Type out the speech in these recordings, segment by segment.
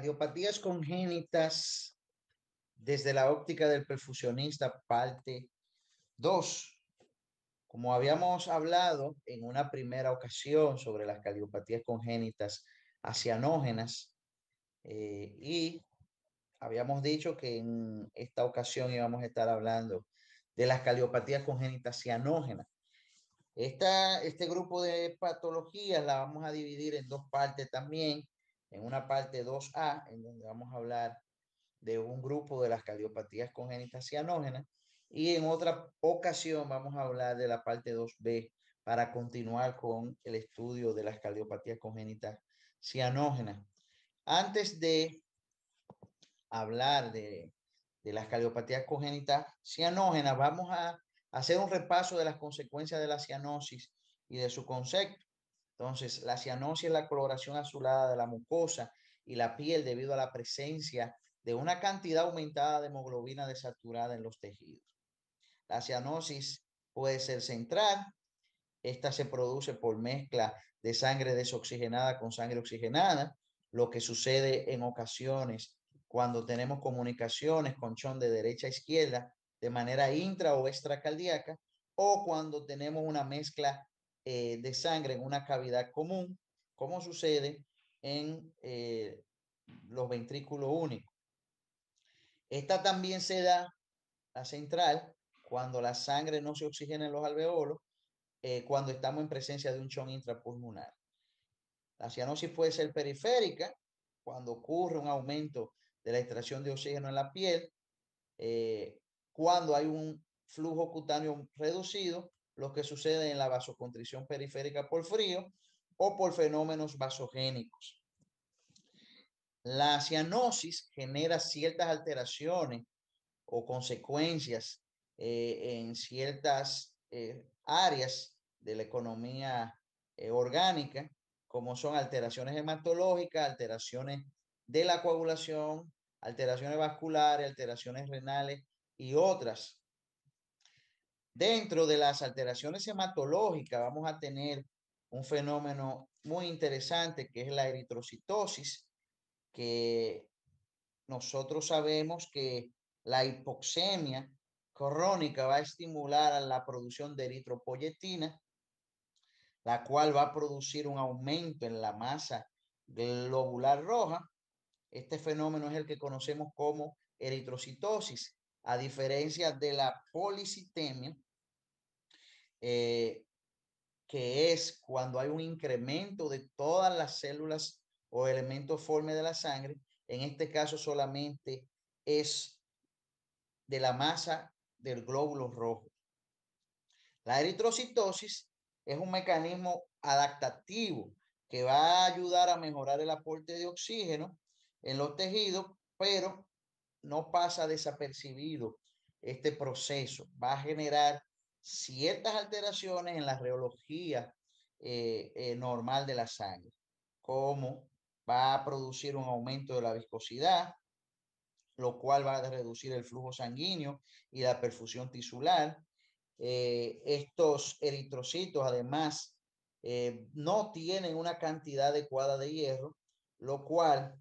cardiopatías congénitas desde la óptica del perfusionista, parte 2. Como habíamos hablado en una primera ocasión sobre las cardiopatías congénitas acianógenas, eh, y habíamos dicho que en esta ocasión íbamos a estar hablando de las cardiopatías congénitas acianógenas Esta, este grupo de patologías la vamos a dividir en dos partes también, en una parte 2A, en donde vamos a hablar de un grupo de las cardiopatías congénitas cianógenas, y en otra ocasión vamos a hablar de la parte 2B para continuar con el estudio de las cardiopatías congénitas cianógenas. Antes de hablar de, las cardiopatías congénitas cianógenas, vamos a hacer un repaso de las consecuencias de la cianosis y de su concepto. Entonces, la cianosis es la coloración azulada de la mucosa y la piel debido a la presencia de una cantidad aumentada de hemoglobina desaturada en los tejidos. La cianosis puede ser central. Esta se produce por mezcla de sangre desoxigenada con sangre oxigenada, lo que sucede en ocasiones cuando tenemos comunicaciones con chon de derecha a izquierda de manera intra o extracardíaca o cuando tenemos una mezcla eh, de sangre en una cavidad común, como sucede en eh, los ventrículos únicos. Esta también se da, la central, cuando la sangre no se oxigena en los alveolos, eh, cuando estamos en presencia de un chon intrapulmonar. La cianosis puede ser periférica, cuando ocurre un aumento de la extracción de oxígeno en la piel, cuando hay un flujo cutáneo reducido lo que sucede en la vasocontrición periférica por frío o por fenómenos vasogénicos. La cianosis genera ciertas alteraciones o consecuencias eh, en ciertas eh, áreas de la economía eh, orgánica, como son alteraciones hematológicas, alteraciones de la coagulación, alteraciones vasculares, alteraciones renales y otras Dentro de las alteraciones hematológicas vamos a tener un fenómeno muy interesante que es la eritrocitosis, que nosotros sabemos que la hipoxemia crónica va a estimular a la producción de eritropoyetina, la cual va a producir un aumento en la masa globular roja. Este fenómeno es el que conocemos como eritrocitosis a diferencia de la policitemia, eh, que es cuando hay un incremento de todas las células o elementos formes de la sangre, en este caso solamente es de la masa del glóbulo rojo. La eritrocitosis es un mecanismo adaptativo que va a ayudar a mejorar el aporte de oxígeno en los tejidos, pero no pasa desapercibido este proceso, va a generar ciertas alteraciones en la reología eh, eh, normal de la sangre, como va a producir un aumento de la viscosidad, lo cual va a reducir el flujo sanguíneo y la perfusión tisular. Eh, estos eritrocitos, además, no tienen una cantidad adecuada de hierro, lo cual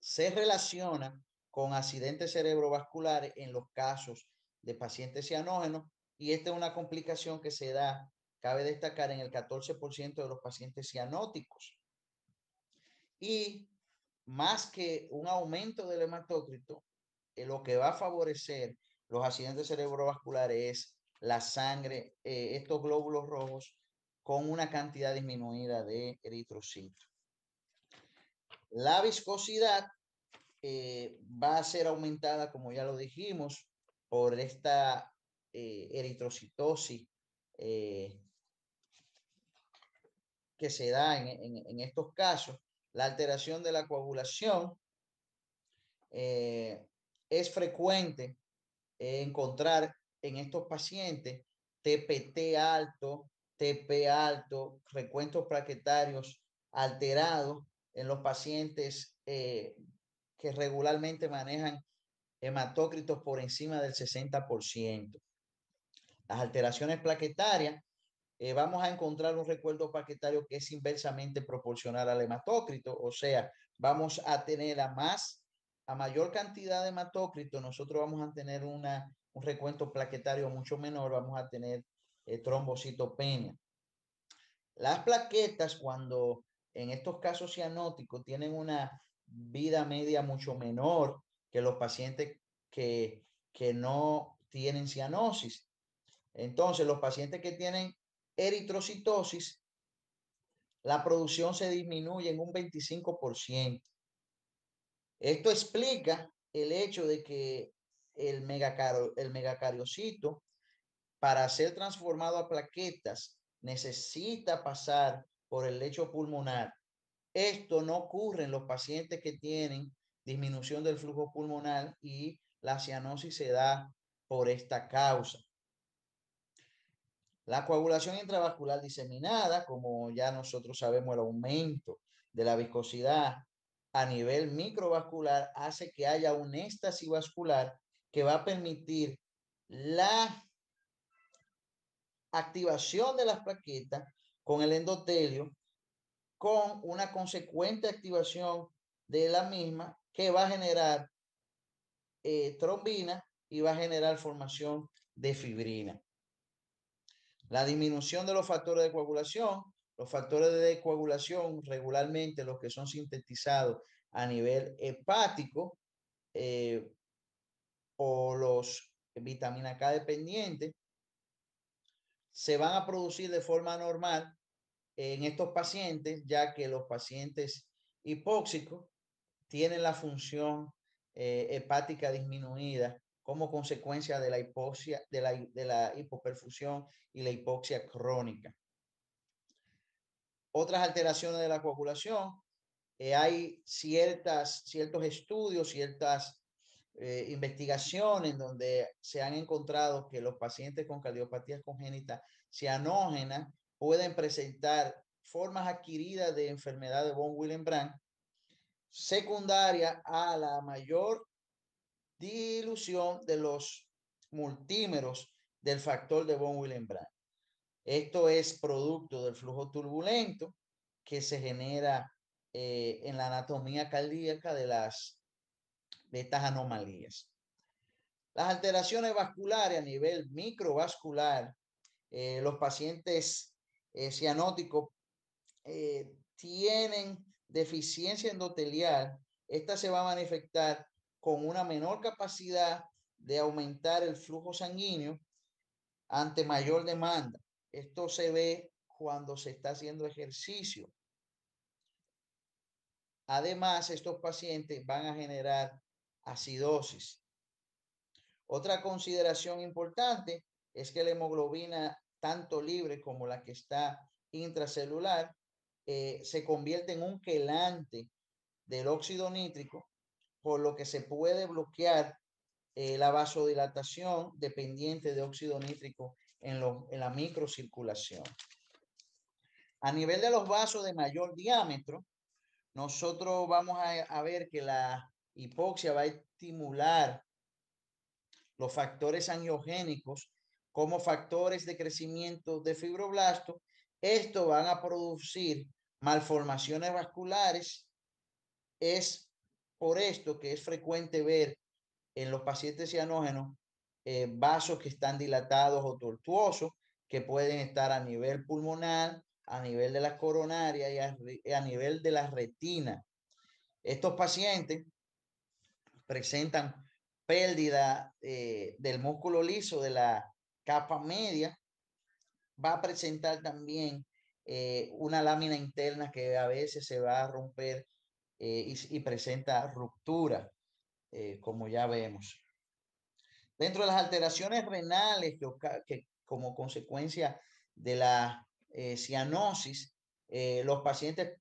se relaciona con accidentes cerebrovasculares en los casos de pacientes cianógenos y esta es una complicación que se da, cabe destacar, en el 14% de los pacientes cianóticos. Y más que un aumento del hematocrito, eh, lo que va a favorecer los accidentes cerebrovasculares es la sangre, eh, estos glóbulos rojos con una cantidad disminuida de eritrocito. La viscosidad eh, va a ser aumentada, como ya lo dijimos, por esta eh, eritrocitosis eh, que se da en, estos casos, la alteración de la coagulación es frecuente encontrar en estos pacientes TPT alto, TP alto, recuentos plaquetarios alterados en los pacientes que regularmente manejan hematócritos por encima del 60%. Las alteraciones plaquetarias, eh, vamos a encontrar un recuerdo plaquetario que es inversamente proporcional al hematócrito, o sea, vamos a tener a más, a mayor cantidad de hematócrito, nosotros vamos a tener un recuento plaquetario mucho menor, vamos a tener eh, trombocitopenia. Las plaquetas, cuando en estos casos cianóticos tienen una vida media mucho menor que los pacientes que, no tienen cianosis. Entonces, los pacientes que tienen eritrocitosis, la producción se disminuye en un 25%. Esto explica el hecho de que el, megacario, el megacariocito, para ser transformado a plaquetas, necesita pasar por el lecho pulmonar esto no ocurre en los pacientes que tienen disminución del flujo pulmonar y la cianosis se da por esta causa. La coagulación intravascular diseminada, como ya nosotros sabemos, el aumento de la viscosidad a nivel microvascular hace que haya un éxtasis vascular que va a permitir la activación de las plaquetas con el endotelio con una consecuente activación de la misma que va a generar eh, trombina y va a generar formación de fibrina. La disminución de los factores de coagulación, los factores de coagulación regularmente los que son sintetizados a nivel hepático eh, o los vitamina K dependientes, se van a producir de forma normal en estos pacientes, ya que los pacientes hipóxicos tienen la función eh, hepática disminuida como consecuencia de la hipoxia, de la, hipoperfusión y la hipoxia crónica. Otras alteraciones de la coagulación, eh, hay ciertas, ciertos estudios, ciertas eh, investigaciones donde se han encontrado que los pacientes con cardiopatías congénitas cianógenas pueden presentar formas adquiridas de enfermedad de von Willebrand secundaria a la mayor dilución de los multímeros del factor de von Willebrand. Esto es producto del flujo turbulento que se genera eh, en la anatomía cardíaca de, las, de estas anomalías. Las alteraciones vasculares a nivel microvascular, eh, los pacientes eh, eh, tienen deficiencia endotelial, esta se va a manifestar con una menor capacidad de aumentar el flujo sanguíneo ante mayor demanda. Esto se ve cuando se está haciendo ejercicio. Además, estos pacientes van a generar acidosis. Otra consideración importante es que la hemoglobina tanto libre como la que está intracelular, eh, se convierte en un quelante del óxido nítrico, por lo que se puede bloquear eh, la vasodilatación dependiente de óxido nítrico en, la microcirculación. A nivel de los vasos de mayor diámetro, nosotros vamos a ver que la hipoxia va a estimular los factores angiogénicos como factores de crecimiento de fibroblasto, esto van a producir malformaciones vasculares. Es por esto que es frecuente ver en los pacientes cianógenos eh, vasos que están dilatados o tortuosos, que pueden estar a nivel pulmonar, a nivel de la coronaria y a, nivel de la retina. Estos pacientes presentan pérdida eh, del músculo liso de la capa media, va a presentar también eh, una lámina interna que a veces se va a romper eh, y, presenta ruptura, eh, como ya vemos. Dentro de las alteraciones renales que, como consecuencia de la cianosis, los pacientes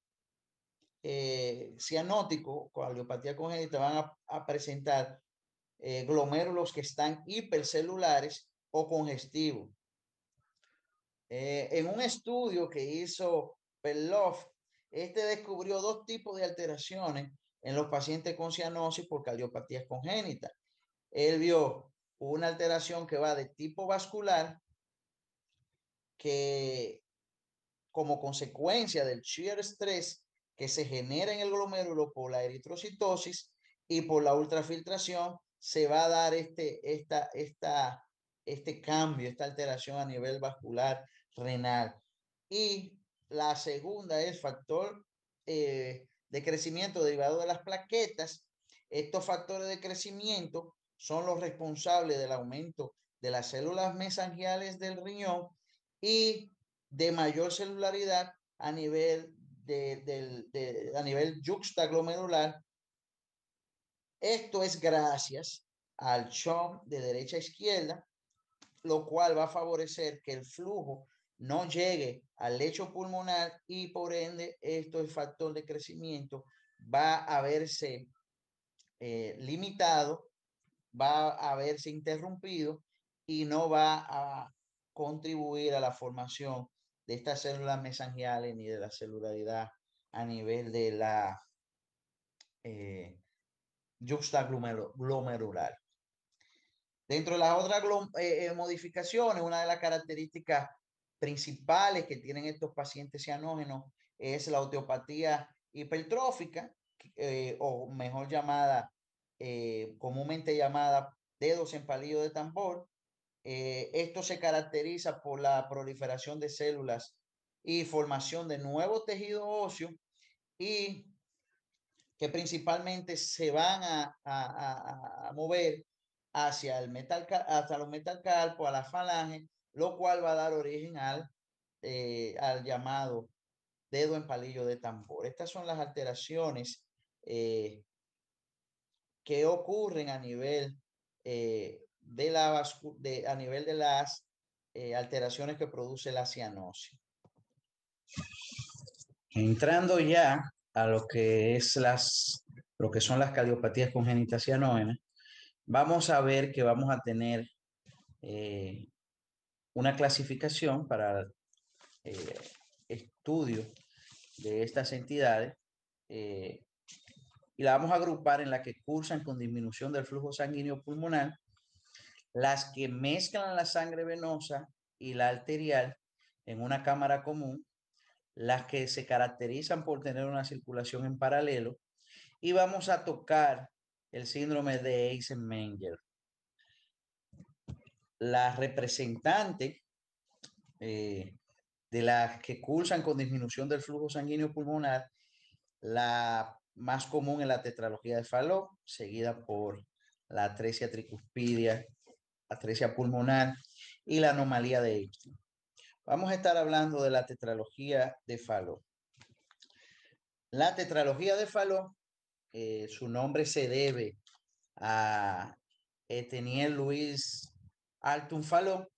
cianóticos con aliopatía congénita van a, a presentar glomérulos que están hipercelulares o congestivo. Eh, en un estudio que hizo Perloff, este descubrió dos tipos de alteraciones en los pacientes con cianosis por cardiopatías congénitas. Él vio una alteración que va de tipo vascular, que como consecuencia del shear stress que se genera en el glomérulo por la eritrocitosis y por la ultrafiltración, se va a dar este, esta, esta este cambio, esta alteración a nivel vascular renal. Y la segunda es factor eh, de crecimiento derivado de las plaquetas. Estos factores de crecimiento son los responsables del aumento de las células mesangiales del riñón y de mayor celularidad a nivel, de, a nivel juxtaglomerular. Esto es gracias al CHOM de derecha a izquierda lo cual va a favorecer que el flujo no llegue al lecho pulmonar y por ende esto el factor de crecimiento va a verse eh, limitado, va a verse interrumpido y no va a contribuir a la formación de estas células mesangiales ni de la celularidad a nivel de la eh, juxtaglomerular. Dentro de las otras eh, eh, modificaciones, una de las características principales que tienen estos pacientes cianógenos es la osteopatía hipertrófica, eh, o mejor llamada, comúnmente llamada dedos en palillo de tambor. esto se caracteriza por la proliferación de células y formación de nuevo tejido óseo y que principalmente se van a mover hacia, el metal, hasta los metacarpos, a la falange, lo cual va a dar origen eh, al, llamado dedo en palillo de tambor. Estas son las alteraciones eh, que ocurren a nivel, eh, de, la a nivel de las alteraciones que produce la cianosis. Entrando ya a lo que, es las, lo que son las cardiopatías congénitas cianógenas, vamos a ver que vamos a tener eh, una clasificación para eh, estudio de estas entidades eh, y la vamos a agrupar en la que cursan con disminución del flujo sanguíneo pulmonar, las que mezclan la sangre venosa y la arterial en una cámara común, las que se caracterizan por tener una circulación en paralelo y vamos a tocar el síndrome de Eisenmenger. La representante eh, de las que cursan con disminución del flujo sanguíneo pulmonar, la más común es la tetralogía de Fallot, seguida por la atresia tricuspidia, atresia pulmonar y la anomalía de Epstein. Vamos a estar hablando de la tetralogía de Fallot. La tetralogía de Fallot eh, su nombre se debe a Eteniel Luis Altunfalo.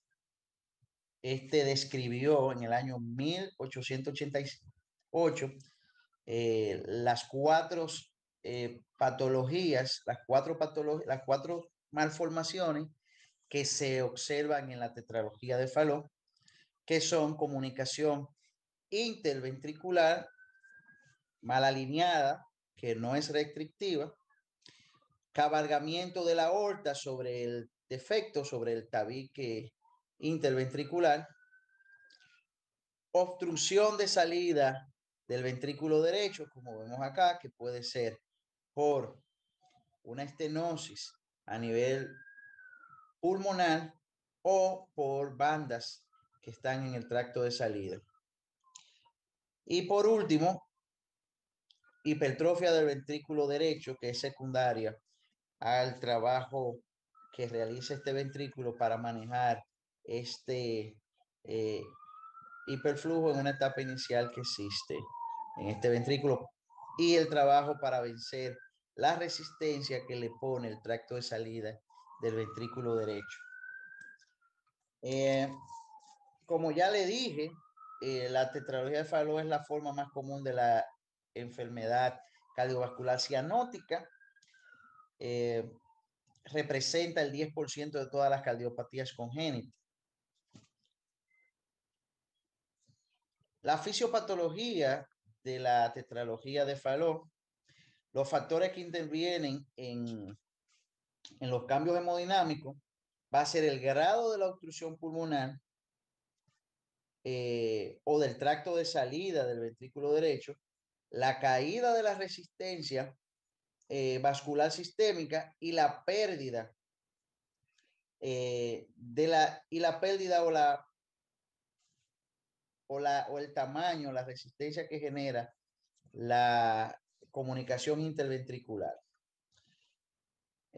Este describió en el año 1888 eh, las cuatro eh, patologías, las cuatro, las cuatro malformaciones que se observan en la tetralogía de falón que son comunicación interventricular mal alineada, que no es restrictiva, cabalgamiento de la aorta sobre el defecto, sobre el tabique interventricular, obstrucción de salida del ventrículo derecho, como vemos acá, que puede ser por una estenosis a nivel pulmonar o por bandas que están en el tracto de salida. Y por último, hipertrofia del ventrículo derecho, que es secundaria al trabajo que realiza este ventrículo para manejar este eh, hiperflujo en una etapa inicial que existe en este ventrículo y el trabajo para vencer la resistencia que le pone el tracto de salida del ventrículo derecho. Eh, como ya le dije, eh, la tetralogía de Fallot es la forma más común de la enfermedad cardiovascular cianótica. Eh, representa el 10% de todas las cardiopatías congénitas. La fisiopatología de la tetralogía de Fallot, los factores que intervienen en, en los cambios hemodinámicos, va a ser el grado de la obstrucción pulmonar eh, o del tracto de salida del ventrículo derecho, la caída de la resistencia eh, vascular sistémica y la pérdida eh, de la y la pérdida o la o la o el tamaño, la resistencia que genera la comunicación interventricular.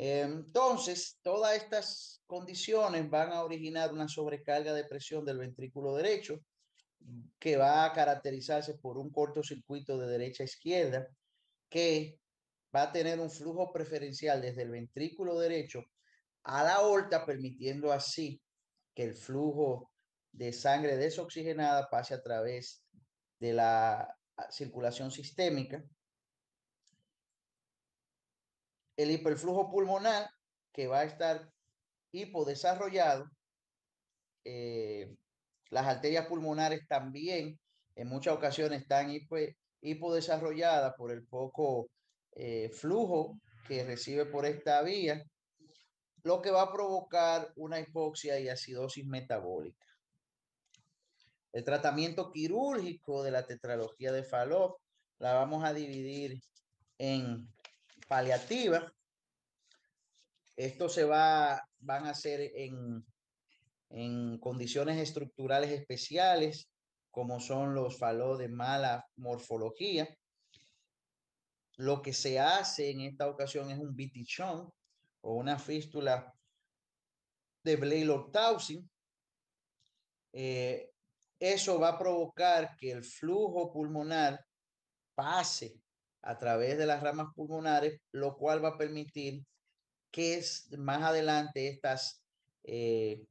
Entonces, todas estas condiciones van a originar una sobrecarga de presión del ventrículo derecho, que va a caracterizarse por un cortocircuito de derecha a izquierda que va a tener un flujo preferencial desde el ventrículo derecho a la aorta, permitiendo así que el flujo de sangre desoxigenada pase a través de la ah, circulación sistémica. El hiperflujo pulmonar, que va a estar hipodesarrollado, eh, las arterias pulmonares también en muchas ocasiones están hipo, hipodesarrolladas por el poco eh, flujo que recibe por esta vía, lo que va a provocar una hipoxia y acidosis metabólica. El tratamiento quirúrgico de la tetralogía de Fallot la vamos a dividir en paliativa. Esto se va, van a hacer en en condiciones estructurales especiales, como son los faló de mala morfología. Lo que se hace en esta ocasión es un bitichón o una fístula de blaylock taussig eh, eso va a provocar que el flujo pulmonar pase a través de las ramas pulmonares, lo cual va a permitir que más adelante estas eh,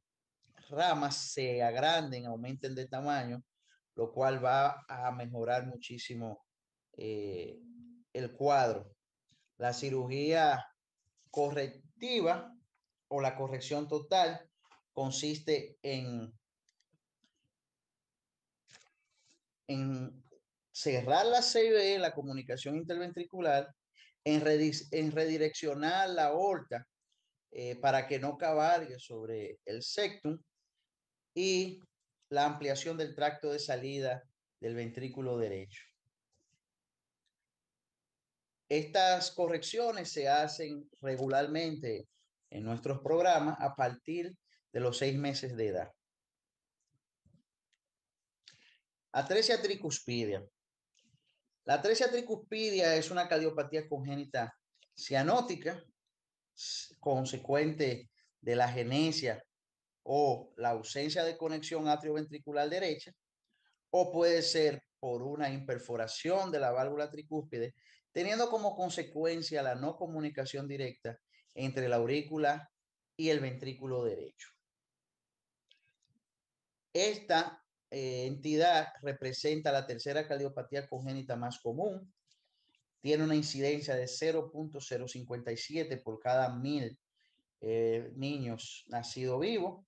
ramas se agranden, aumenten de tamaño, lo cual va a mejorar muchísimo eh, el cuadro. La cirugía correctiva o la corrección total consiste en, cerrar la CVE, la comunicación interventricular, en, en redireccionar la aorta eh, para que no cabalgue sobre el septum y la ampliación del tracto de salida del ventrículo derecho. Estas correcciones se hacen regularmente en nuestros programas a partir de los seis meses de edad. Atresia tricuspidia. La atresia tricuspidia es una cardiopatía congénita cianótica consecuente de la genesia o la ausencia de conexión atrioventricular derecha, o puede ser por una imperforación de la válvula tricúspide, teniendo como consecuencia la no comunicación directa entre la aurícula y el ventrículo derecho. Esta eh, entidad representa la tercera cardiopatía congénita más común. Tiene una incidencia de 0.057 por cada mil eh, niños nacidos vivos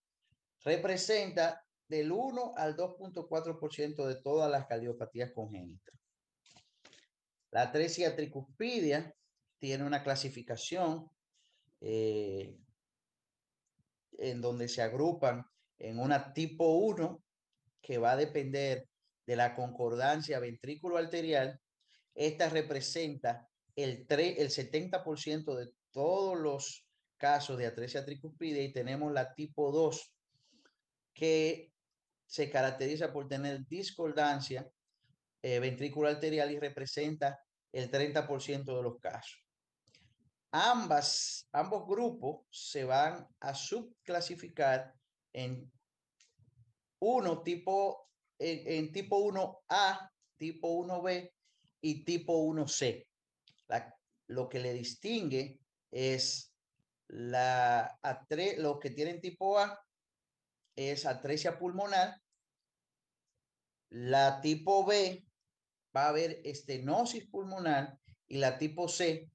representa del 1 al 2.4% de todas las cardiopatías congénitas. La atresia tricuspidia tiene una clasificación eh, en donde se agrupan en una tipo 1 que va a depender de la concordancia ventrículo arterial. Esta representa el, el 70% de todos los casos de atresia tricuspidia y tenemos la tipo 2 que se caracteriza por tener discordancia eh, arterial y representa el 30% de los casos. Ambas, ambos grupos se van a subclasificar en uno tipo, en, tipo 1A, tipo 1B y tipo 1C. lo que le distingue es la, a los que tienen tipo A es atresia pulmonar. La tipo B va a haber estenosis pulmonar y la tipo C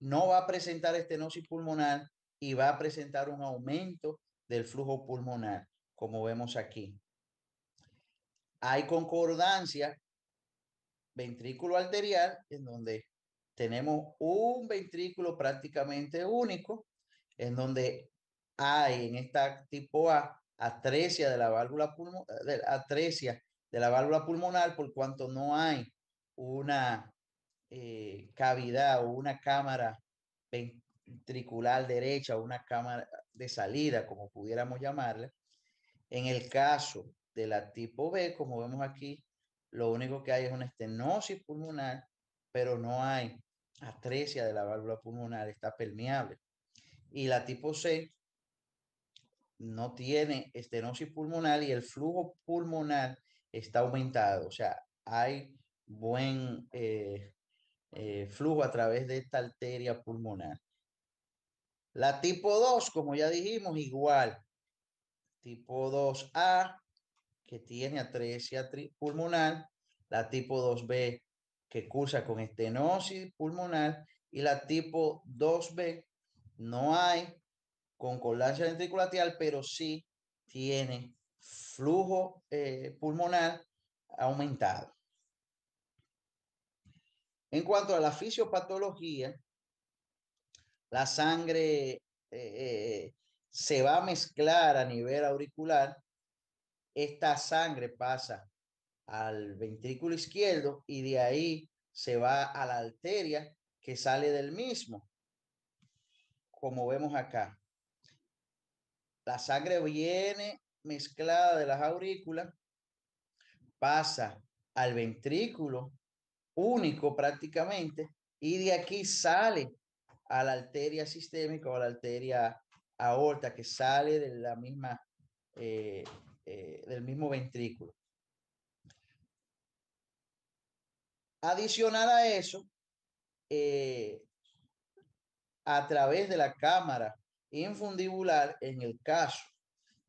no va a presentar estenosis pulmonar y va a presentar un aumento del flujo pulmonar, como vemos aquí. Hay concordancia ventrículo arterial, en donde tenemos un ventrículo prácticamente único, en donde hay en esta tipo A atresia de la válvula eh, atresia de la válvula pulmonar por cuanto no hay una eh, cavidad o una cámara ventricular derecha o una cámara de salida, como pudiéramos llamarle. En el caso de la tipo B, como vemos aquí, lo único que hay es una estenosis pulmonar, pero no hay atresia de la válvula pulmonar, está permeable. Y la tipo C no tiene estenosis pulmonar y el flujo pulmonar está aumentado, o sea, hay buen eh, eh, flujo a través de esta arteria pulmonar. La tipo 2, como ya dijimos, igual. Tipo 2A, que tiene atresia pulmonar, la tipo 2B, que cursa con estenosis pulmonar, y la tipo 2B, no hay concordancia ventriculatial, pero sí tiene flujo eh, pulmonar aumentado. En cuanto a la fisiopatología, la sangre eh, eh, se va a mezclar a nivel auricular. Esta sangre pasa al ventrículo izquierdo y de ahí se va a la arteria que sale del mismo, como vemos acá. La sangre viene mezclada de las aurículas, pasa al ventrículo único prácticamente, y de aquí sale a la arteria sistémica o a la arteria aorta que sale de la misma, eh, eh, del mismo ventrículo. Adicional a eso, eh, a través de la cámara infundibular en el caso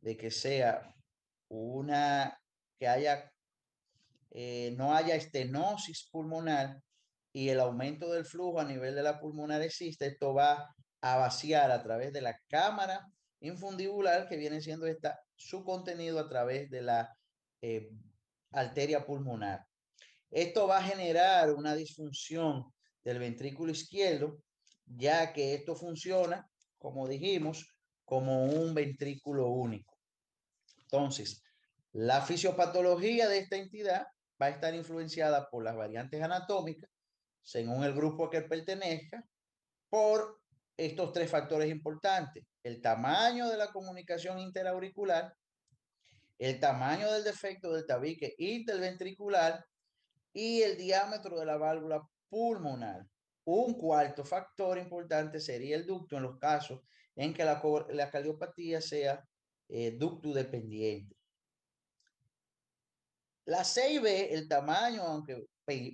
de que sea una que haya eh, no haya estenosis pulmonar y el aumento del flujo a nivel de la pulmonar existe, esto va a vaciar a través de la cámara infundibular que viene siendo esta su contenido a través de la eh, arteria pulmonar. Esto va a generar una disfunción del ventrículo izquierdo, ya que esto funciona como dijimos, como un ventrículo único. Entonces, la fisiopatología de esta entidad va a estar influenciada por las variantes anatómicas, según el grupo a que pertenezca, por estos tres factores importantes, el tamaño de la comunicación interauricular, el tamaño del defecto del tabique interventricular y el diámetro de la válvula pulmonar. Un cuarto factor importante sería el ducto en los casos en que la, la cardiopatía sea eh, ducto dependiente. La CIB, el tamaño, aunque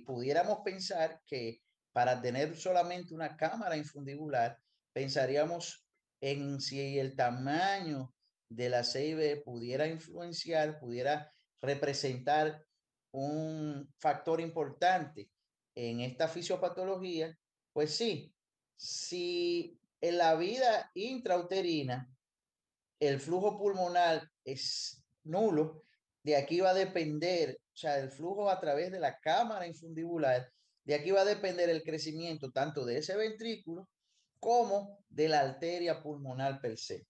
pudiéramos pensar que para tener solamente una cámara infundibular, pensaríamos en si el tamaño de la CIB pudiera influenciar, pudiera representar un factor importante en esta fisiopatología pues sí, si en la vida intrauterina el flujo pulmonar es nulo, de aquí va a depender, o sea, el flujo a través de la cámara infundibular, de aquí va a depender el crecimiento tanto de ese ventrículo como de la arteria pulmonar per se.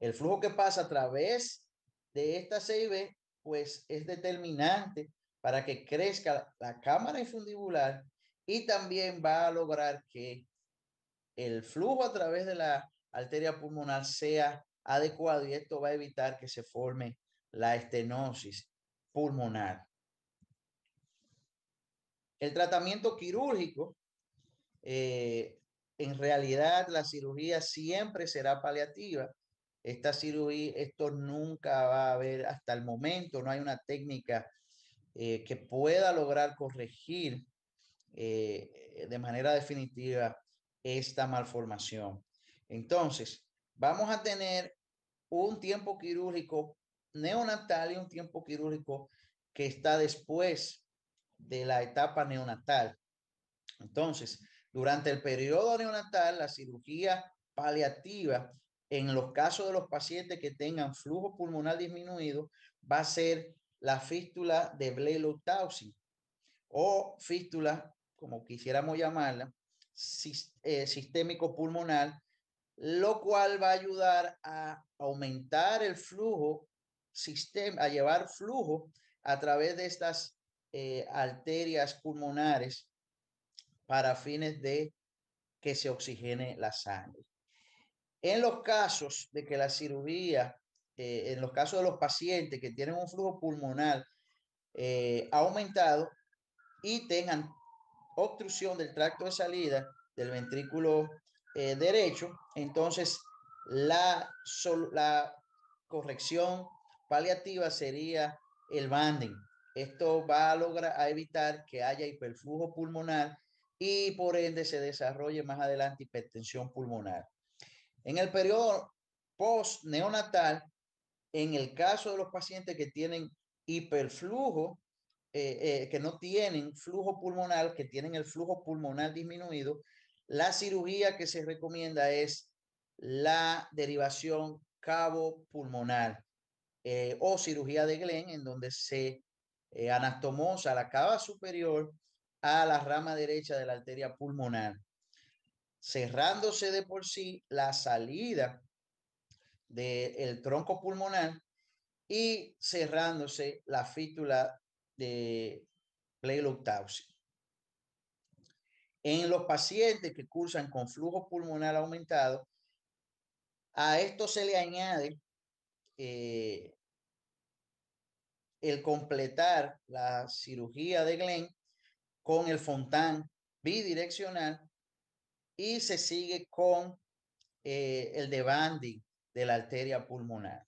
El flujo que pasa a través de esta CIV, pues es determinante para que crezca la cámara infundibular y también va a lograr que el flujo a través de la arteria pulmonar sea adecuado y esto va a evitar que se forme la estenosis pulmonar. El tratamiento quirúrgico, eh, en realidad la cirugía siempre será paliativa. Esta cirugía, esto nunca va a haber hasta el momento, no hay una técnica eh, que pueda lograr corregir eh, de manera definitiva esta malformación. Entonces, vamos a tener un tiempo quirúrgico neonatal y un tiempo quirúrgico que está después de la etapa neonatal. Entonces, durante el periodo neonatal, la cirugía paliativa en los casos de los pacientes que tengan flujo pulmonar disminuido va a ser la fístula de bleu o fístula como quisiéramos llamarla, eh, sistémico pulmonar, lo cual va a ayudar a aumentar el flujo, a llevar flujo a través de estas eh, arterias pulmonares para fines de que se oxigene la sangre. En los casos de que la cirugía, eh, en los casos de los pacientes que tienen un flujo pulmonar aumentado y tengan obstrucción del tracto de salida del ventrículo eh, derecho, entonces la, la corrección paliativa sería el banding. Esto va a lograr a evitar que haya hiperflujo pulmonar y por ende se desarrolle más adelante hipertensión pulmonar. En el periodo post neonatal, en el caso de los pacientes que tienen hiperflujo eh, eh, que no tienen flujo pulmonar, que tienen el flujo pulmonar disminuido, la cirugía que se recomienda es la derivación cabo pulmonar eh, o cirugía de Glenn, en donde se anastomosa la cava superior a la rama derecha de la arteria pulmonar, cerrándose de por sí la salida del tronco pulmonar y cerrándose la fítula de Pleilottausis. En los pacientes que cursan con flujo pulmonar aumentado, a esto se le añade eh, el completar la cirugía de Glenn con el fontán bidireccional y se sigue con eh, el de banding de la arteria pulmonar.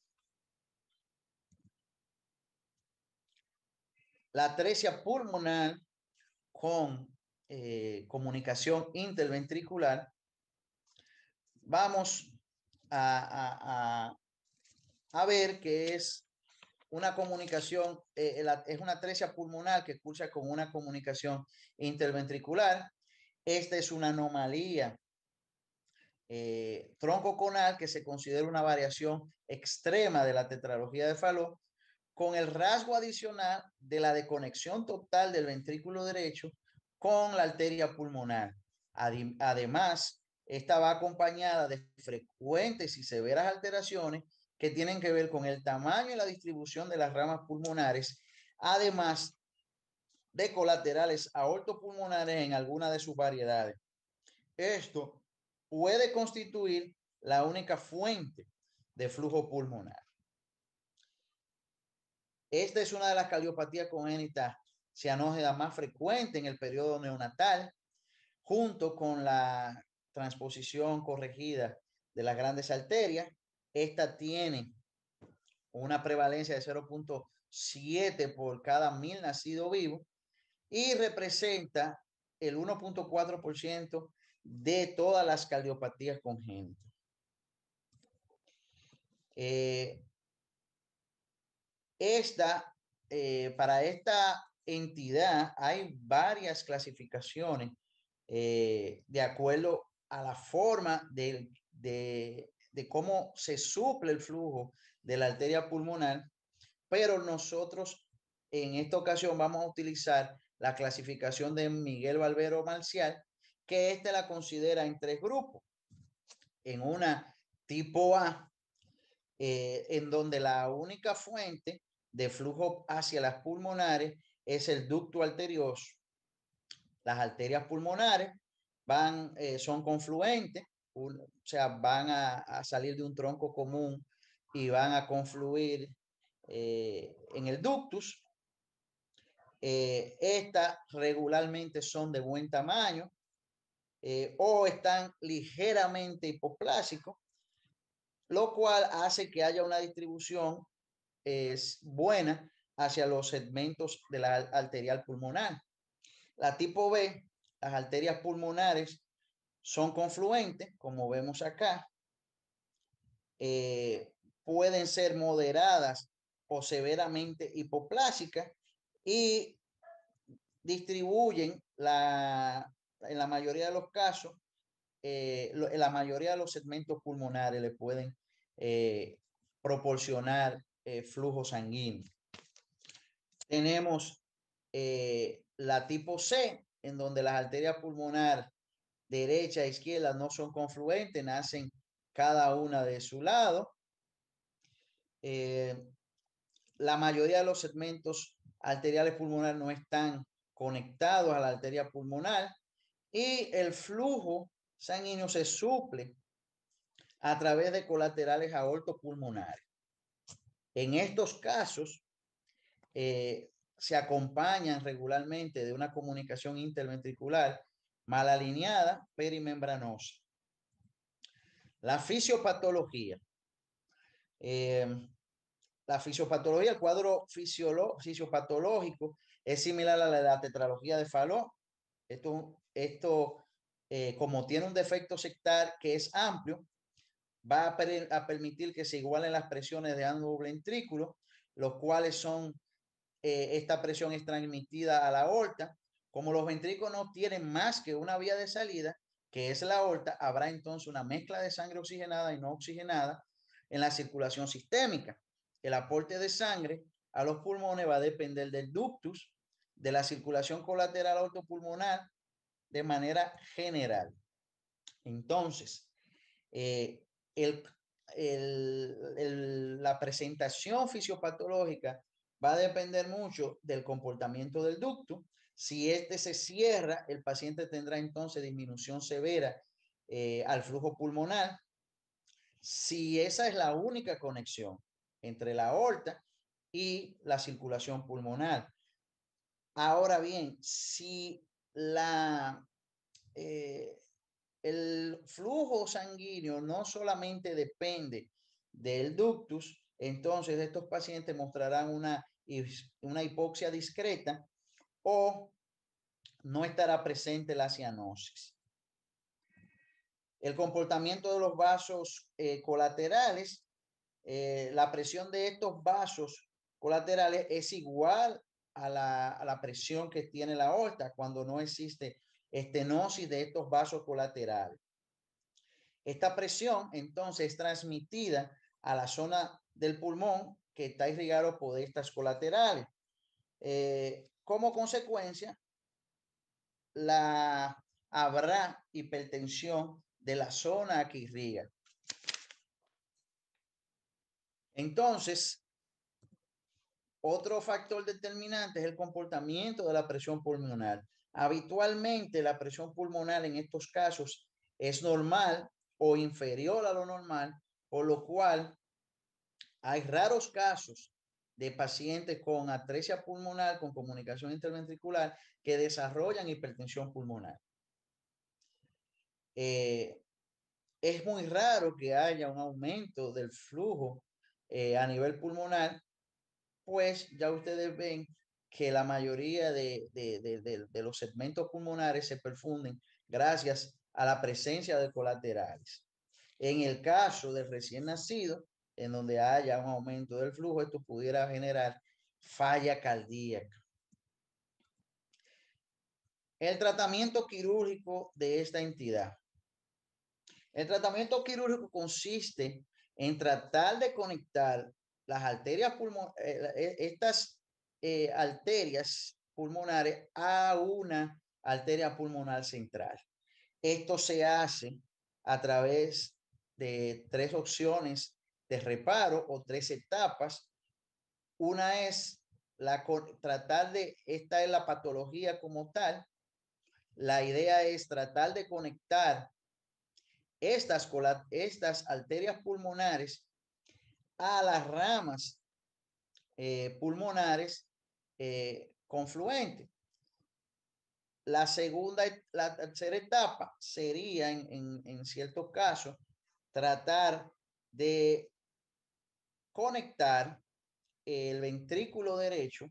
la atresia pulmonar con eh, comunicación interventricular, vamos a, ver que es una comunicación, eh, es una atresia pulmonar que cursa con una comunicación interventricular. Esta es una anomalía eh, troncoconal que se considera una variación extrema de la tetralogía de Fallot con el rasgo adicional de la desconexión total del ventrículo derecho con la arteria pulmonar. Además, esta va acompañada de frecuentes y severas alteraciones que tienen que ver con el tamaño y la distribución de las ramas pulmonares, además de colaterales aortopulmonares en alguna de sus variedades. Esto puede constituir la única fuente de flujo pulmonar. Esta es una de las cardiopatías congénitas cianógenas más frecuentes en el periodo neonatal, junto con la transposición corregida de las grandes arterias. Esta tiene una prevalencia de 0.7 por cada mil nacidos vivos y representa el 1.4% de todas las cardiopatías congénitas. Eh, esta, eh, para esta entidad hay varias clasificaciones eh, de acuerdo a la forma de, cómo se suple el flujo de la arteria pulmonar, pero nosotros en esta ocasión vamos a utilizar la clasificación de Miguel Valvero Marcial, que éste la considera en tres grupos. En una tipo A, eh, en donde la única fuente de flujo hacia las pulmonares es el ducto arterioso. Las arterias pulmonares van, eh, son confluentes, o sea, van a, salir de un tronco común y van a confluir eh, en el ductus. Eh, estas regularmente son de buen tamaño o están ligeramente hipoplásicos, lo cual hace que haya una distribución es buena hacia los segmentos de la arterial pulmonar. La tipo B, las arterias pulmonares son confluentes, como vemos acá, eh, pueden ser moderadas o severamente hipoplásicas y distribuyen la, en la mayoría de los casos, eh, en la mayoría de los segmentos pulmonares le pueden eh, proporcionar eh, flujo sanguíneo. Tenemos eh, la tipo C, en donde las arterias pulmonar derecha e izquierda no son confluentes, nacen cada una de su lado. Eh, la mayoría de los segmentos arteriales pulmonares no están conectados a la arteria pulmonar y el flujo sanguíneo se suple a través de colaterales pulmonares. En estos casos, eh, se acompañan regularmente de una comunicación interventricular mal alineada, perimembranosa. La fisiopatología. Eh, la fisiopatología, el cuadro fisiopatológico es similar a la la tetralogía de Fallot. Esto, esto eh, como tiene un defecto sectar que es amplio, va a, permitir que se igualen las presiones de ambos ventrículo, los cuales son, eh, esta presión es transmitida a la aorta. Como los ventrículos no tienen más que una vía de salida, que es la aorta, habrá entonces una mezcla de sangre oxigenada y no oxigenada en la circulación sistémica. El aporte de sangre a los pulmones va a depender del ductus, de la circulación colateral autopulmonar, de manera general. Entonces, eh, la presentación fisiopatológica va a depender mucho del comportamiento del ducto. Si este se cierra, el paciente tendrá entonces disminución severa eh, al flujo pulmonar. Si esa es la única conexión entre la aorta y la circulación pulmonar. Ahora bien, si la, eh, el flujo sanguíneo no solamente depende del ductus, entonces estos pacientes mostrarán una, una hipoxia discreta o no estará presente la cianosis. El comportamiento de los vasos eh, colaterales, eh, la presión de estos vasos colaterales es igual a la, la presión que tiene la aorta cuando no existe estenosis de estos vasos colaterales. Esta presión entonces es transmitida a la zona del pulmón que está irrigado por estas colaterales. Eh, como consecuencia, habrá hipertensión de la zona que irriga. Entonces, otro factor determinante es el comportamiento de la presión pulmonar. Habitualmente la presión pulmonar en estos casos es normal o inferior a lo normal, por lo cual hay raros casos de pacientes con atresia pulmonar, con comunicación interventricular, que desarrollan hipertensión pulmonar. Eh, es muy raro que haya un aumento del flujo eh, a nivel pulmonar pues ya ustedes ven que la mayoría de, de los segmentos pulmonares se perfunden gracias a la presencia de colaterales. En el caso del recién nacido, en donde haya un aumento del flujo, esto pudiera generar falla cardíaca. El tratamiento quirúrgico de esta entidad. El tratamiento quirúrgico consiste en tratar de conectar las arterias pulmonares, eh, eh, estas eh, arterias pulmonares a una arteria pulmonar central. Esto se hace a través de tres opciones de reparo o tres etapas. Una es la, tratar de, esta es la patología como tal. La idea es tratar de conectar estas, estas arterias pulmonares a las ramas eh, pulmonares eh, confluentes. La segunda, la tercera etapa sería, en, en, caso ciertos casos, tratar de conectar el ventrículo derecho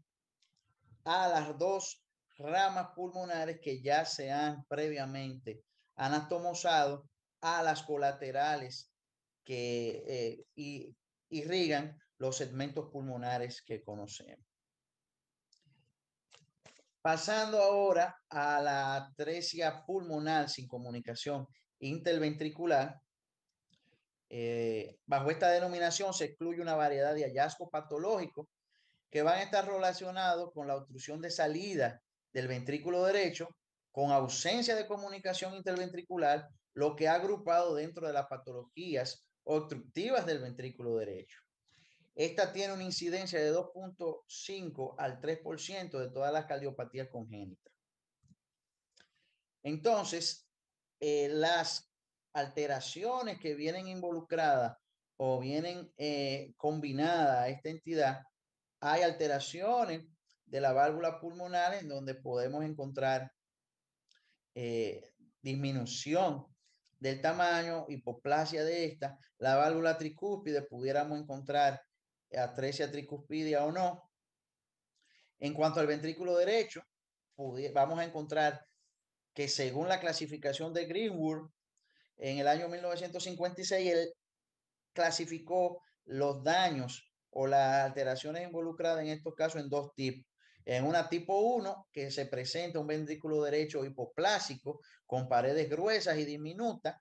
a las dos ramas pulmonares que ya se han previamente anastomosado a las colaterales que, eh, y irrigan los segmentos pulmonares que conocemos. Pasando ahora a la atresia pulmonar sin comunicación interventricular, eh, bajo esta denominación se excluye una variedad de hallazgos patológicos que van a estar relacionados con la obstrucción de salida del ventrículo derecho, con ausencia de comunicación interventricular, lo que ha agrupado dentro de las patologías obstructivas del ventrículo derecho. Esta tiene una incidencia de 2.5 al 3% de todas las cardiopatías congénitas. Entonces, eh, las alteraciones que vienen involucradas o vienen eh, combinadas a esta entidad, hay alteraciones de la válvula pulmonar en donde podemos encontrar eh, disminución del tamaño, hipoplasia de esta, la válvula tricúspide, pudiéramos encontrar atresia tricúspidea o no. En cuanto al ventrículo derecho, vamos a encontrar que según la clasificación de Greenwood, en el año 1956 él clasificó los daños o las alteraciones involucradas en estos casos en dos tipos. En una tipo 1, que se presenta un ventrículo derecho hipoplásico con paredes gruesas y diminutas,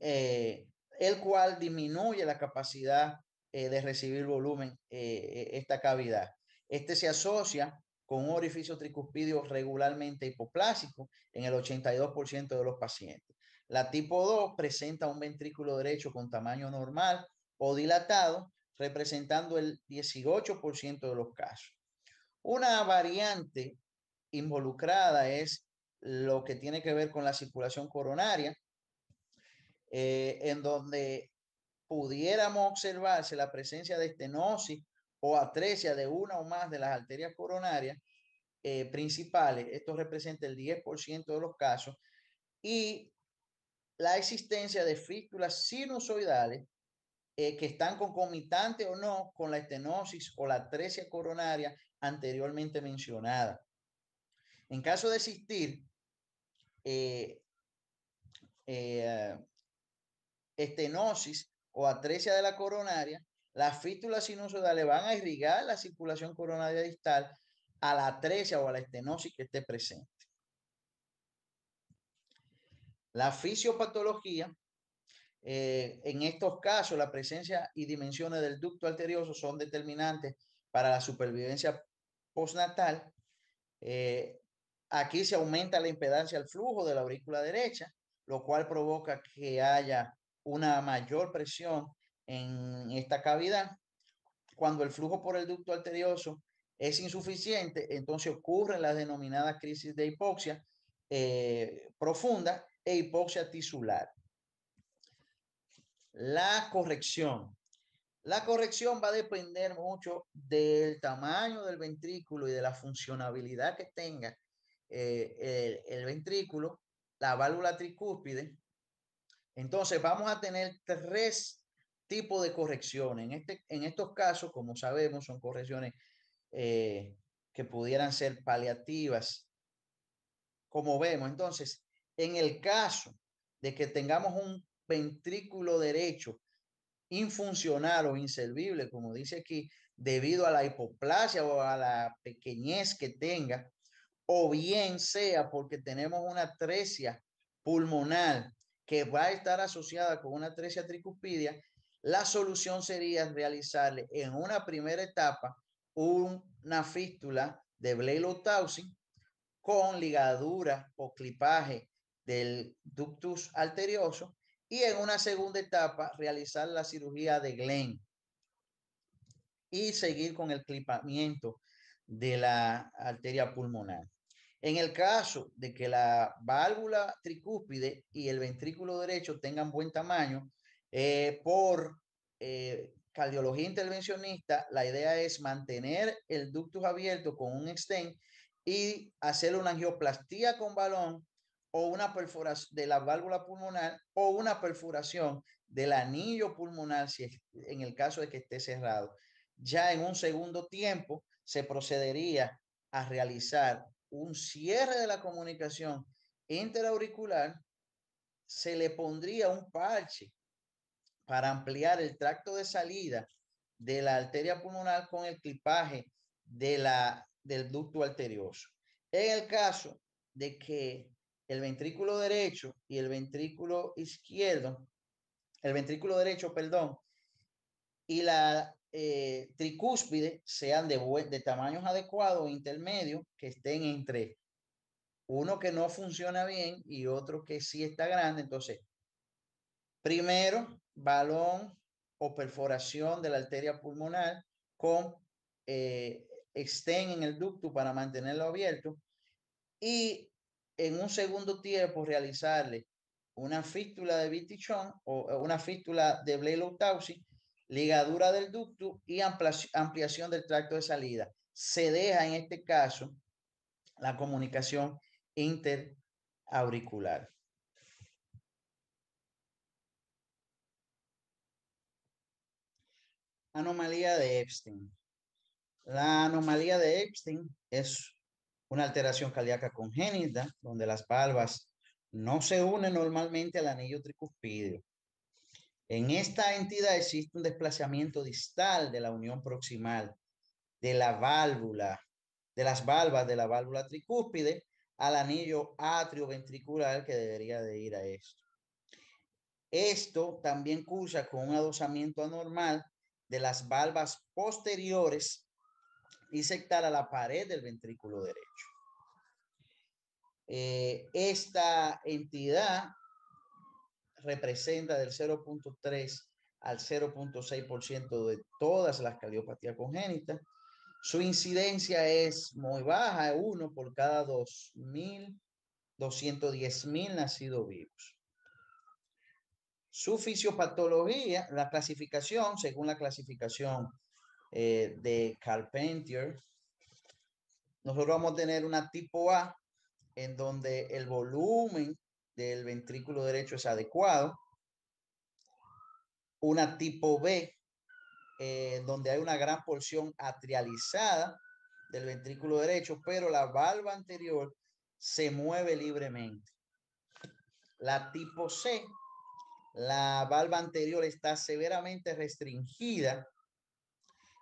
eh, el cual disminuye la capacidad eh, de recibir volumen eh, esta cavidad. Este se asocia con un orificio tricuspidio regularmente hipoplásico en el 82% de los pacientes. La tipo 2 presenta un ventrículo derecho con tamaño normal o dilatado, representando el 18% de los casos. Una variante involucrada es lo que tiene que ver con la circulación coronaria, eh, en donde pudiéramos observarse la presencia de estenosis o atresia de una o más de las arterias coronarias eh, principales. Esto representa el 10% de los casos. Y la existencia de fístulas sinusoidales eh, que están concomitantes o no con la estenosis o la atresia coronaria anteriormente mencionada. En caso de existir eh, eh, estenosis o atresia de la coronaria, las fístulas sinusoidales van a irrigar la circulación coronaria distal a la atresia o a la estenosis que esté presente. La fisiopatología, eh, en estos casos, la presencia y dimensiones del ducto arterioso son determinantes para la supervivencia postnatal. Eh, aquí se aumenta la impedancia al flujo de la aurícula derecha, lo cual provoca que haya una mayor presión en esta cavidad. Cuando el flujo por el ducto arterioso es insuficiente, entonces ocurren las denominadas crisis de hipoxia eh, profunda e hipoxia tisular. La corrección. La corrección va a depender mucho del tamaño del ventrículo y de la funcionabilidad que tenga eh, el, ventrículo, la válvula tricúspide. Entonces vamos a tener tres tipos de correcciones. En, este, en estos casos, como sabemos, son correcciones eh, que pudieran ser paliativas, como vemos. Entonces, en el caso de que tengamos un ventrículo derecho infuncional o inservible, como dice aquí, debido a la hipoplasia o a la pequeñez que tenga, o bien sea porque tenemos una atresia pulmonar que va a estar asociada con una atresia tricupidia, la solución sería realizarle en una primera etapa una fístula de blaylow con ligadura o clipaje del ductus arterioso y en una segunda etapa realizar la cirugía de Glenn y seguir con el clipamiento de la arteria pulmonar. En el caso de que la válvula tricúspide y el ventrículo derecho tengan buen tamaño, eh, por eh, cardiología intervencionista, la idea es mantener el ductus abierto con un stent y hacer una angioplastía con balón o una perforación de la válvula pulmonar o una perforación del anillo pulmonar si en el caso de que esté cerrado. Ya en un segundo tiempo se procedería a realizar un cierre de la comunicación interauricular, se le pondría un parche para ampliar el tracto de salida de la arteria pulmonar con el clipaje de la, del ducto arterioso. En el caso de que el ventrículo derecho y el ventrículo izquierdo, el ventrículo derecho, perdón, y la eh, tricúspide sean de, de tamaños adecuados, intermedios, que estén entre uno que no funciona bien y otro que sí está grande. Entonces, primero, balón o perforación de la arteria pulmonar con estén eh, en el ducto para mantenerlo abierto y en un segundo tiempo realizarle una fístula de Vitichon o eh, una fístula de Blaylock ligadura del ducto y ampliación del tracto de salida. Se deja en este caso la comunicación interauricular. Anomalía de Epstein. La anomalía de Epstein es una alteración cardíaca congénita, donde las valvas no se unen normalmente al anillo tricúspide. En esta entidad existe un desplazamiento distal de la unión proximal de la válvula, de las valvas de la válvula tricúspide al anillo atrioventricular que debería de ir a esto. Esto también cursa con un adosamiento anormal de las valvas posteriores disectar a la pared del ventrículo derecho. Eh, esta entidad representa del 0.3 al 0.6% de todas las cardiopatías congénitas. Su incidencia es muy baja, uno por cada 2.210.000 nacidos vivos. Su fisiopatología, la clasificación, según la clasificación eh, de Carpentier nosotros vamos a tener una tipo A en donde el volumen del ventrículo derecho es adecuado, una tipo B eh, en donde hay una gran porción atrializada del ventrículo derecho, pero la valva anterior se mueve libremente. La tipo C, la valva anterior está severamente restringida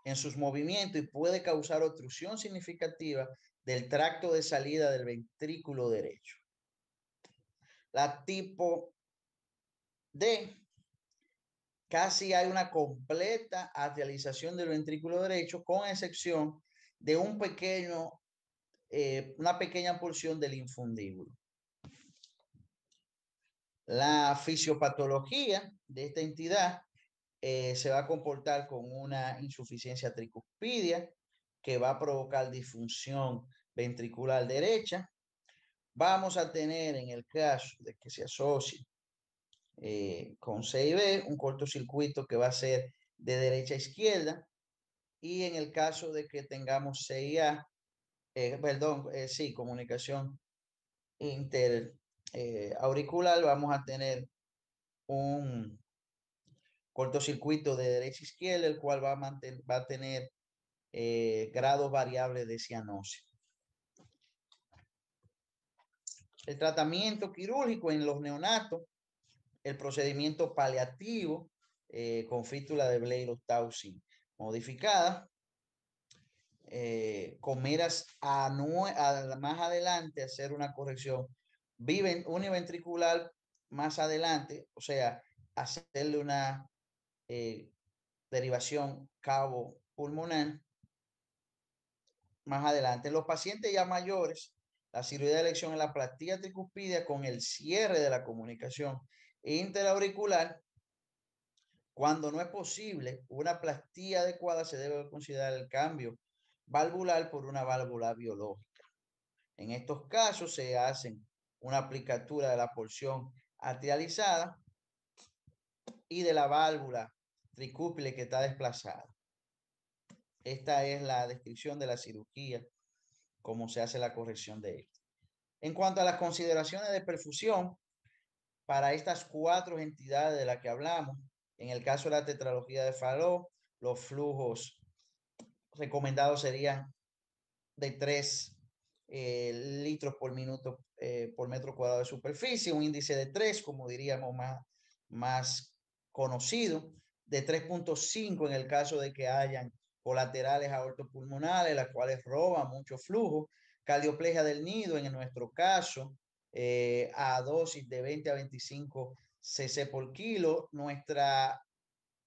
en sus movimientos y puede causar obstrucción significativa del tracto de salida del ventrículo derecho. La tipo D, casi hay una completa atrialización del ventrículo derecho, con excepción de un pequeño, eh, una pequeña porción del infundíbulo. La fisiopatología de esta entidad eh, se va a comportar con una insuficiencia tricuspidia que va a provocar disfunción ventricular derecha. Vamos a tener en el caso de que se asocie eh, con CIB un cortocircuito que va a ser de derecha a izquierda y en el caso de que tengamos CIA, eh, perdón, sí, comunicación interauricular, vamos a tener un cortocircuito de derecha a izquierda, el cual va a, va a tener eh, grado variable de cianosis. El tratamiento quirúrgico en los neonatos, el procedimiento paliativo eh, con fístula de Blalock-Taussig modificada, eh, con más adelante hacer una corrección viven, univentricular más adelante, o sea, hacerle una eh, derivación cabo pulmonar. Más adelante, en los pacientes ya mayores, la cirugía de elección es la plastilla tricuspidea con el cierre de la comunicación interauricular. Cuando no es posible una plastilla adecuada, se debe considerar el cambio valvular por una válvula biológica. En estos casos se hacen una aplicatura de la porción arterializada y de la válvula tricuple que está desplazado. Esta es la descripción de la cirugía, cómo se hace la corrección de esto. En cuanto a las consideraciones de perfusión, para estas cuatro entidades de las que hablamos, en el caso de la tetralogía de Fallot, los flujos recomendados serían de 3 eh, litros por minuto eh, por metro cuadrado de superficie, un índice de 3, como diríamos más, más conocido de 3.5 en el caso de que hayan colaterales aortopulmonales, las cuales roban mucho flujo, cardioplegia del nido en nuestro caso, eh, a dosis de 20 a 25 cc por kilo. Nuestra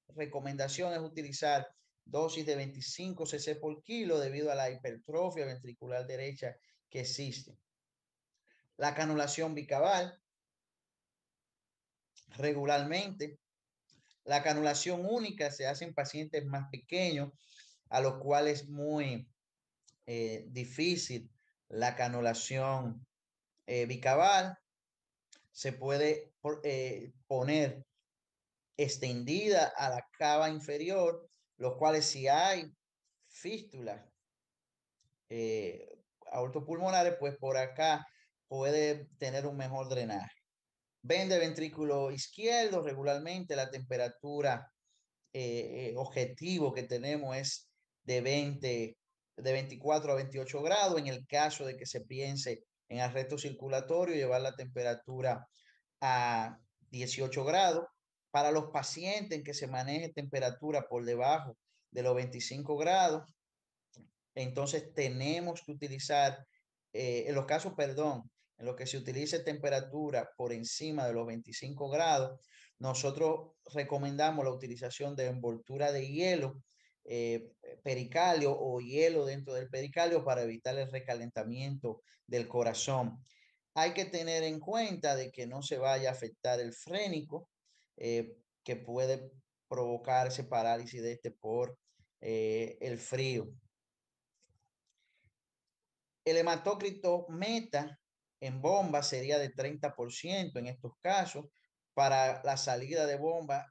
recomendación es utilizar dosis de 25 cc por kilo debido a la hipertrofia ventricular derecha que existe. La canulación bicabal regularmente la canulación única se hace en pacientes más pequeños, a los cuales es muy eh, difícil la canulación bicaval eh, bicabal. Se puede eh, poner extendida a la cava inferior, los cuales si hay fístulas aortopulmonares, pues por acá puede tener un mejor drenaje. Vende ventrículo izquierdo regularmente, la temperatura eh, eh, objetivo que tenemos es de 20, de 24 a 28 grados. En el caso de que se piense en arresto circulatorio, llevar la temperatura a 18 grados. Para los pacientes en que se maneje temperatura por debajo de los 25 grados, entonces tenemos que utilizar, eh, en los casos, perdón, en lo que se utilice temperatura por encima de los 25 grados, nosotros recomendamos la utilización de envoltura de hielo eh, pericalio o hielo dentro del pericalio para evitar el recalentamiento del corazón. Hay que tener en cuenta de que no se vaya a afectar el frénico, eh, que puede provocarse parálisis de este por eh, el frío. El hematocrito meta en bomba sería de 30% en estos casos. Para la salida de bomba,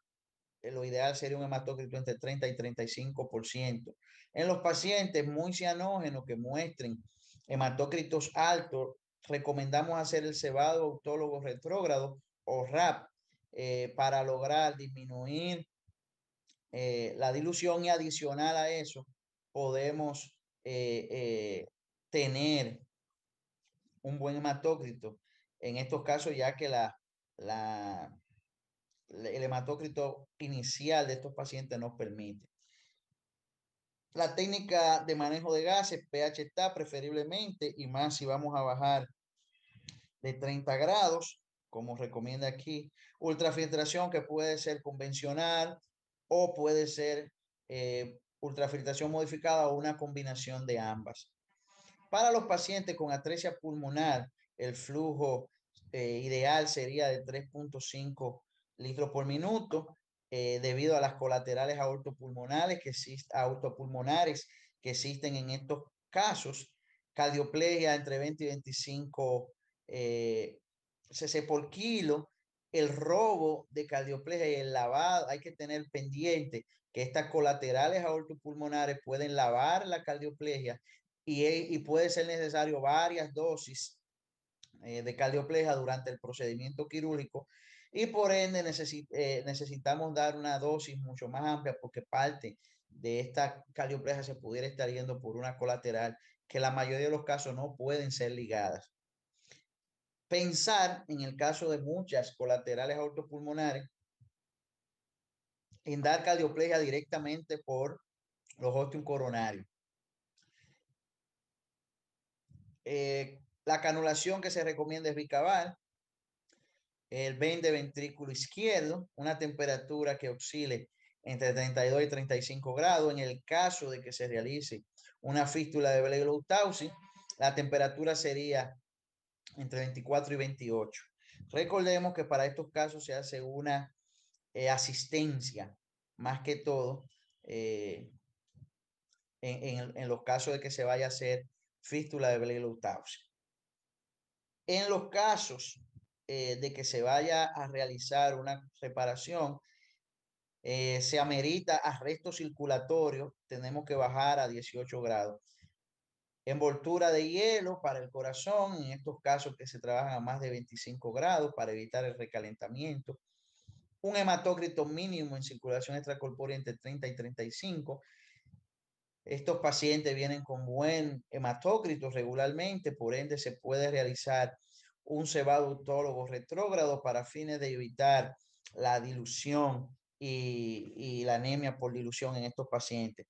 eh, lo ideal sería un hematocrito entre 30 y 35%. En los pacientes muy cianógenos que muestren hematócritos altos, recomendamos hacer el cebado autólogo retrógrado o RAP eh, para lograr disminuir eh, la dilución y adicional a eso podemos tener un buen hematócrito En estos casos, ya que la, el hematócrito inicial de estos pacientes nos permite. La técnica de manejo de gases, pH está preferiblemente, y más si vamos a bajar de 30 grados, como recomienda aquí, ultrafiltración que puede ser convencional o puede ser eh, ultrafiltración modificada o una combinación de ambas. Para los pacientes con atresia pulmonar, el flujo eh, ideal sería de 3.5 litros por minuto eh, debido a las colaterales aortopulmonares que, autopulmonares que existen en estos casos. Cardioplegia entre 20 y 25 eh, cc por kilo. El robo de cardioplegia y el lavado, hay que tener pendiente que estas colaterales aortopulmonares pueden lavar la cardioplegia e, y, puede ser necesario varias dosis eh, de cardiopleja durante el procedimiento quirúrgico y por ende eh, necesitamos dar una dosis mucho más amplia porque parte de esta cardiopleja se pudiera estar yendo por una colateral que la mayoría de los casos no pueden ser ligadas. Pensar en el caso de muchas colaterales autopulmonares en dar cardiopleja directamente por los ostium coronarios. Eh, la canulación que se recomienda es bicabal, El de ventrículo izquierdo, una temperatura que oscile entre 32 y 35 grados. En el caso de que se realice una fístula de bleglow la temperatura sería entre 24 y 28. Recordemos que para estos casos se hace una eh, asistencia, más que todo, eh, en, en, los casos de que se vaya a hacer fístula de blaylow En los casos eh, de que se vaya a realizar una reparación, eh, se amerita arresto circulatorio, tenemos que bajar a 18 grados. Envoltura de hielo para el corazón, en estos casos que se trabajan a más de 25 grados para evitar el recalentamiento. Un hematocrito mínimo en circulación extracorpórea entre 30 y 35. Estos pacientes vienen con buen hematócrito regularmente, por ende se puede realizar un cebado autólogo retrógrado para fines de evitar la dilución y, la anemia por dilución en estos pacientes.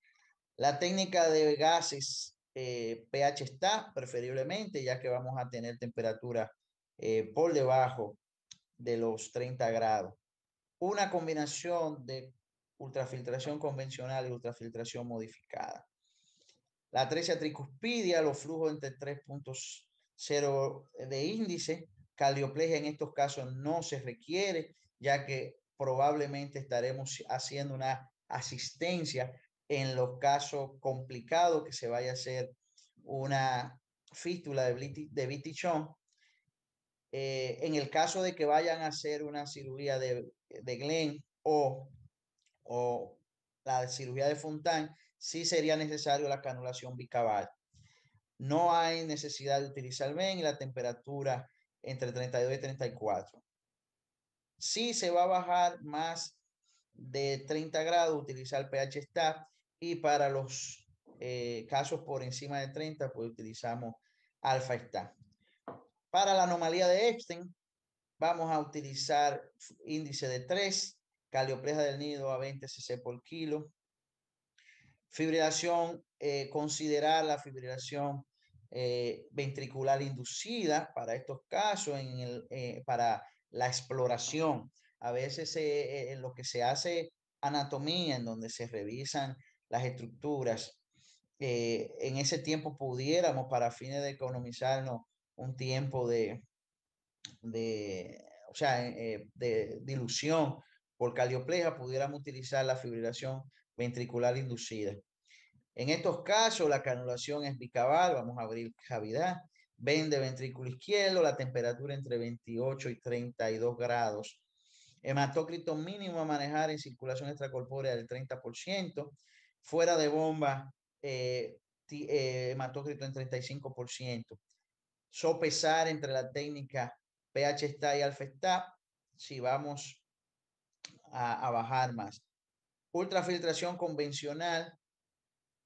La técnica de gases eh, pH está preferiblemente, ya que vamos a tener temperatura eh, por debajo de los 30 grados. Una combinación de ultrafiltración convencional y ultrafiltración modificada. La atresia tricuspidia, los flujos entre 3.0 de índice, cardioplegia en estos casos no se requiere, ya que probablemente estaremos haciendo una asistencia en los casos complicados que se vaya a hacer una fístula de Vitichon. Eh, en el caso de que vayan a hacer una cirugía de, de Glenn o o la cirugía de Fontán, sí sería necesario la canulación bicabal. No hay necesidad de utilizar ven y la temperatura entre 32 y 34. Si se va a bajar más de 30 grados, utilizar pH está y para los eh, casos por encima de 30, pues utilizamos alfa está Para la anomalía de Epstein, vamos a utilizar índice de 3 Caliopresa del nido a 20 cc por kilo. Fibrilación, eh, considerar la fibrilación eh, ventricular inducida para estos casos, en el, eh, para la exploración. A veces en lo que se hace anatomía, en donde se revisan las estructuras, en ese tiempo pudiéramos, para fines de economizarnos un tiempo de, de de dilución por caliopleja pudiéramos utilizar la fibrilación ventricular inducida. En estos casos, la canulación es bicaval, vamos a abrir cavidad, ven de ventrículo izquierdo, la temperatura entre 28 y 32 grados. Hematócrito mínimo a manejar en circulación extracorpórea del 30%, fuera de bomba, eh, eh, hematocrito hematócrito en 35%. Sopesar entre la técnica ph y alfa si vamos a, bajar más. Ultrafiltración convencional.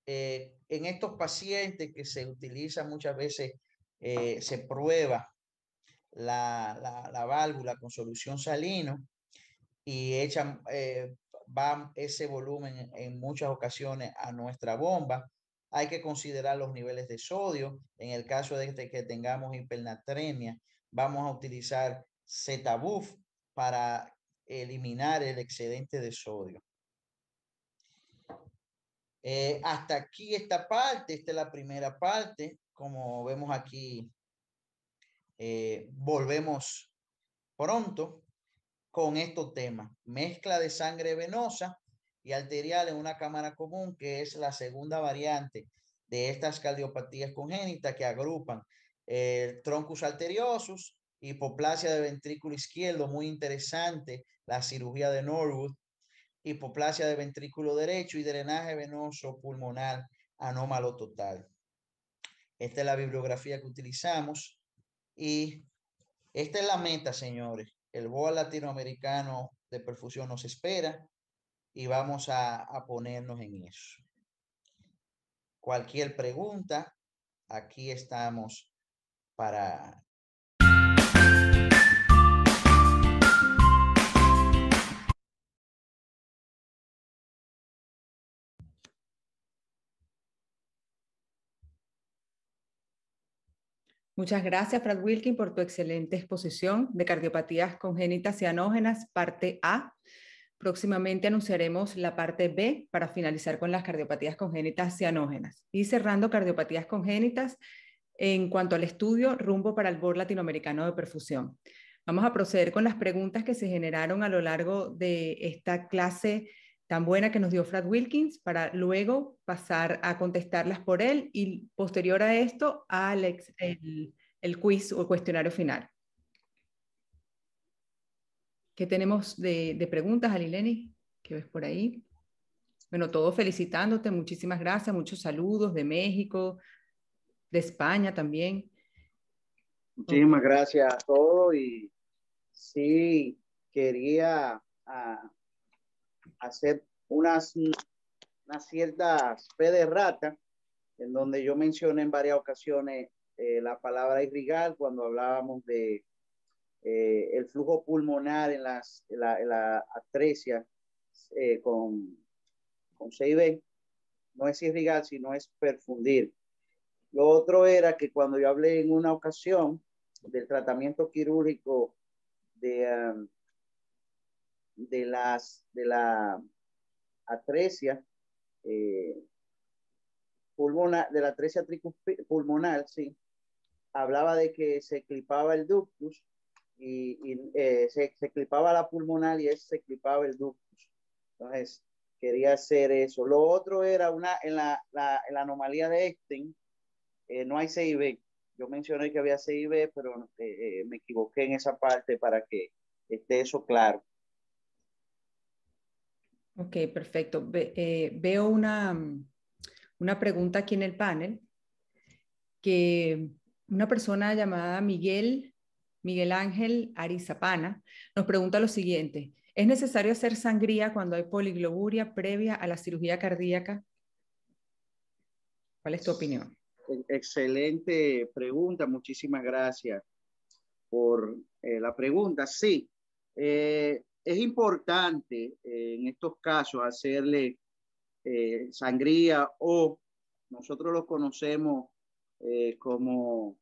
Eh, en estos pacientes que se utiliza muchas veces, eh, se prueba la, válvula con solución salino y echan, eh, va ese volumen en muchas ocasiones a nuestra bomba. Hay que considerar los niveles de sodio. En el caso de este que tengamos hipernatremia, vamos a utilizar Zetabuf para eliminar el excedente de sodio. Eh, hasta aquí esta parte, esta es la primera parte, como vemos aquí, eh, volvemos pronto con estos temas. Mezcla de sangre venosa y arterial en una cámara común, que es la segunda variante de estas cardiopatías congénitas que agrupan el eh, troncus arteriosus, hipoplasia de ventrículo izquierdo, muy interesante la cirugía de Norwood, hipoplasia de ventrículo derecho y drenaje venoso pulmonar anómalo total. Esta es la bibliografía que utilizamos y esta es la meta, señores. El BOA latinoamericano de perfusión nos espera y vamos a, a ponernos en eso. Cualquier pregunta, aquí estamos para Muchas gracias, Fred Wilkin, por tu excelente exposición de cardiopatías congénitas y anógenas, parte A. Próximamente anunciaremos la parte B para finalizar con las cardiopatías congénitas y anógenas. Y cerrando cardiopatías congénitas, en cuanto al estudio, rumbo para el BOR latinoamericano de perfusión. Vamos a proceder con las preguntas que se generaron a lo largo de esta clase tan buena que nos dio Fred Wilkins para luego pasar a contestarlas por él y posterior a esto Alex, el, el, quiz o cuestionario final. ¿Qué tenemos de, de preguntas, Alileni? ¿Qué ves por ahí? Bueno, todos felicitándote, muchísimas gracias, muchos saludos de México, de España también. Muchísimas gracias a todos y sí, quería ah, hacer unas, unas ciertas fe de rata, en donde yo mencioné en varias ocasiones eh, la palabra irrigar cuando hablábamos de eh, el flujo pulmonar en las la, la atresia, eh, con, con CIB. No es irrigar, sino es perfundir. Lo otro era que cuando yo hablé en una ocasión del tratamiento quirúrgico de, um, de las de la atresia eh, pulmonar, de la atresia pulmonar, sí, hablaba de que se clipaba el ductus y, eh, se, se, clipaba la pulmonar y se clipaba el ductus. Entonces, quería hacer eso. Lo otro era una, en la, anomalía de este no hay CIB. Yo mencioné que había CIB, pero me equivoqué en esa parte para que esté eso claro. Ok, perfecto. Eh, veo una, mm, una pregunta aquí en el panel que una persona llamada Miguel, Miguel Ángel Arizapana, nos pregunta lo siguiente. ¿Es necesario hacer sangría cuando hay poligloburia previa a la cirugía cardíaca? ¿Cuál es tu opinión? E-, excelente pregunta, muchísimas gracias por eh, la pregunta. Sí, eh, es importante eh, en estos casos hacerle eh, sangría o nosotros lo conocemos eh, como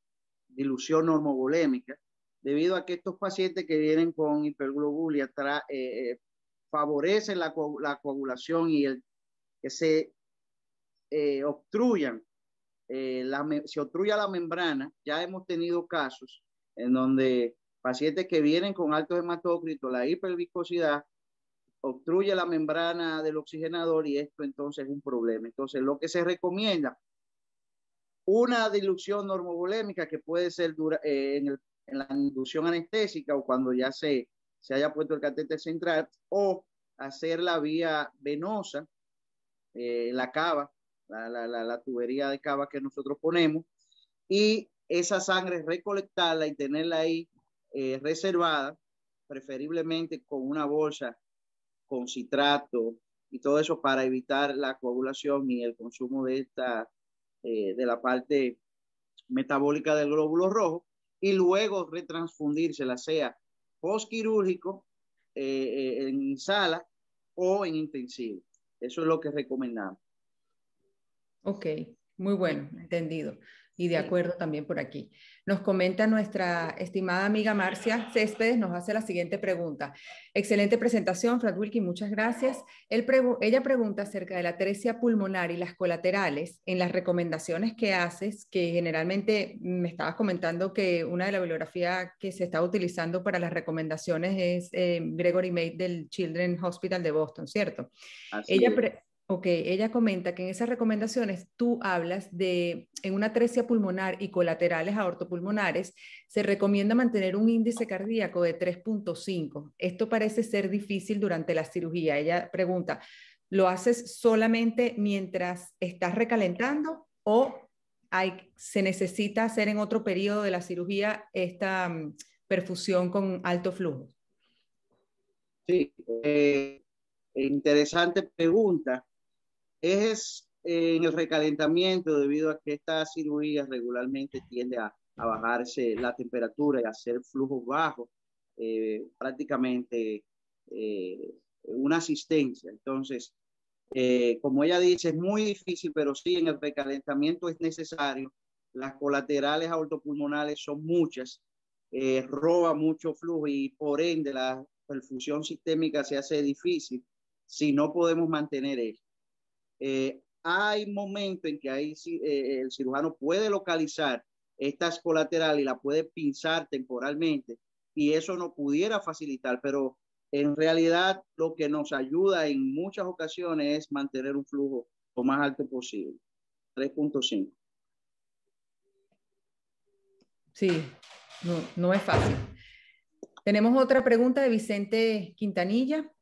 dilución normovolémica, debido a que estos pacientes que vienen con hiperglobulia favorecen la, coagulación y que se obstruyan, se obstruya la membrana. Ya hemos tenido casos en donde Pacientes que vienen con alto hematócrito, la hiperviscosidad obstruye la membrana del oxigenador y esto entonces es un problema. Entonces, lo que se recomienda, una dilución normovolémica que puede ser eh, en, la inducción anestésica o cuando ya se, se haya puesto el catéter central o hacer la vía venosa, eh, la cava, la, la, la, la, tubería de cava que nosotros ponemos y esa sangre recolectarla y tenerla ahí eh, reservada, preferiblemente con una bolsa con citrato y todo eso para evitar la coagulación y el consumo de esta, eh, de la parte metabólica del glóbulo rojo y luego retransfundírsela, sea postquirúrgico, eh, en sala o en intensivo. Eso es lo que recomendamos. Ok, muy bueno, entendido y de acuerdo también por aquí. Nos comenta nuestra estimada amiga Marcia Céspedes, nos hace la siguiente pregunta. Excelente presentación, Fred Wilkie, muchas gracias. ella pregunta acerca de la teresia pulmonar y las colaterales en las recomendaciones que haces, que generalmente me estabas comentando que una de la bibliografía que se está utilizando para las recomendaciones es eh, Gregory May del Children's Hospital de Boston, ¿cierto? ella, Ok, ella comenta que en esas recomendaciones tú hablas de, en una atresia pulmonar y colaterales aortopulmonares, se recomienda mantener un índice cardíaco de 3.5. Esto parece ser difícil durante la cirugía. Ella pregunta, ¿lo haces solamente mientras estás recalentando o se necesita hacer en otro periodo de la cirugía esta mm, perfusión con alto flujo? Sí, eh, interesante pregunta es eh, en el recalentamiento debido a que esta cirugía regularmente tiende a, bajarse la temperatura y hacer flujos bajos, eh, prácticamente eh, una asistencia. Entonces, como ella dice, es muy difícil, pero sí en el recalentamiento es necesario. Las colaterales autopulmonales son muchas, roba mucho flujo y por ende la perfusión sistémica se hace difícil si no podemos mantener esto. Eh, hay momentos en que eh, el cirujano puede localizar estas colaterales y la puede pinzar temporalmente y eso nos pudiera facilitar, pero en realidad lo que nos ayuda en muchas ocasiones es mantener un flujo lo más alto posible. 3.5. Sí, no, no es fácil. Tenemos otra pregunta de Vicente Quintanilla.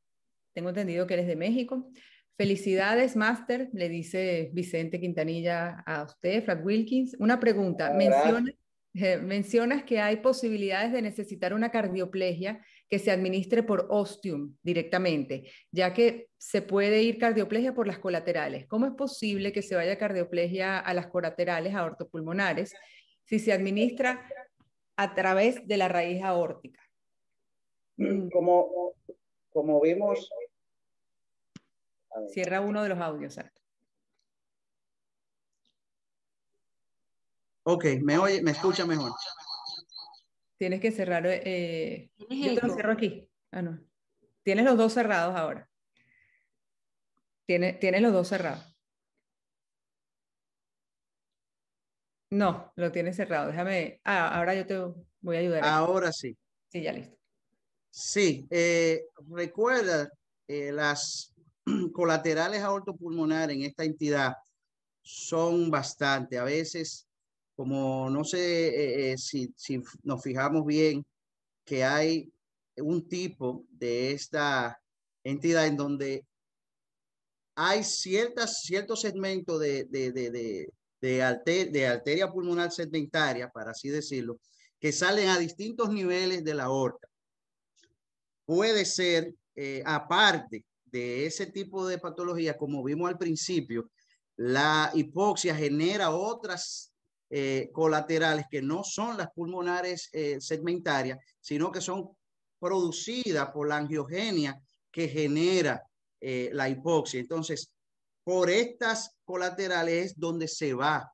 Tengo entendido que eres de México. Felicidades, Master, le dice Vicente Quintanilla a usted, Frank Wilkins. Una pregunta, menciona, eh, mencionas que hay posibilidades de necesitar una cardioplegia que se administre por ostium directamente, ya que se puede ir cardioplegia por las colaterales. ¿Cómo es posible que se vaya cardioplegia a las colaterales aortopulmonares si se administra a través de la raíz aórtica? Como, como vimos Cierra uno de los audios, Ok, me oye, me escucha mejor. Tienes que cerrar. Eh, eh, yo te lo cierro aquí. Ah, no. Tienes los dos cerrados ahora. Tienes, los dos cerrados. No, lo tienes cerrado. Déjame. Ah, ahora yo te voy a ayudar. Ahora sí. Sí, ya listo. Sí, eh, recuerda las colaterales pulmonar en esta entidad son bastante. A veces, como no sé eh, eh, si, si nos fijamos bien, que hay un tipo de esta entidad en donde hay ciertas, segmentos segmentos de, de, arteria pulmonar sedimentaria, para así decirlo, que salen a distintos niveles de la aorta. Puede ser eh, aparte ese tipo de patología, como vimos al principio, la hipoxia genera otras eh, colaterales que no son las pulmonares eh, segmentarias, sino que son producidas por la angiogenia que genera eh, la hipoxia. Entonces, por estas colaterales es donde se va.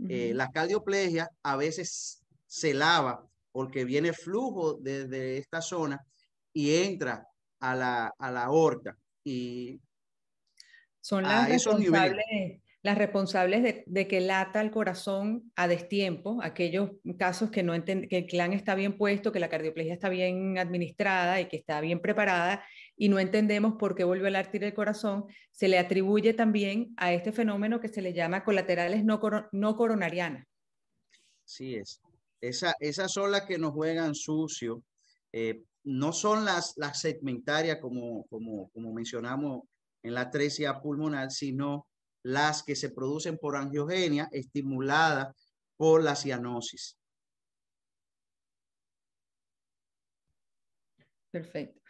La cardioplegia a veces se lava porque viene flujo desde esta zona y entra a la, a la aorta y son las responsables, las responsables de, que lata el corazón a destiempo, aquellos casos que, no que el clan está bien puesto, que la cardioplegia está bien administrada y que está bien preparada y no entendemos por qué vuelve a latir el corazón, se le atribuye también a este fenómeno que se le llama colaterales no, no coronarianas. Sí es. Esa, esas son las que nos juegan sucio, eh, no son las, segmentarias como, como, como mencionamos en la atresia pulmonar, sino las que se producen por angiogenia estimulada por la cianosis. Perfecto.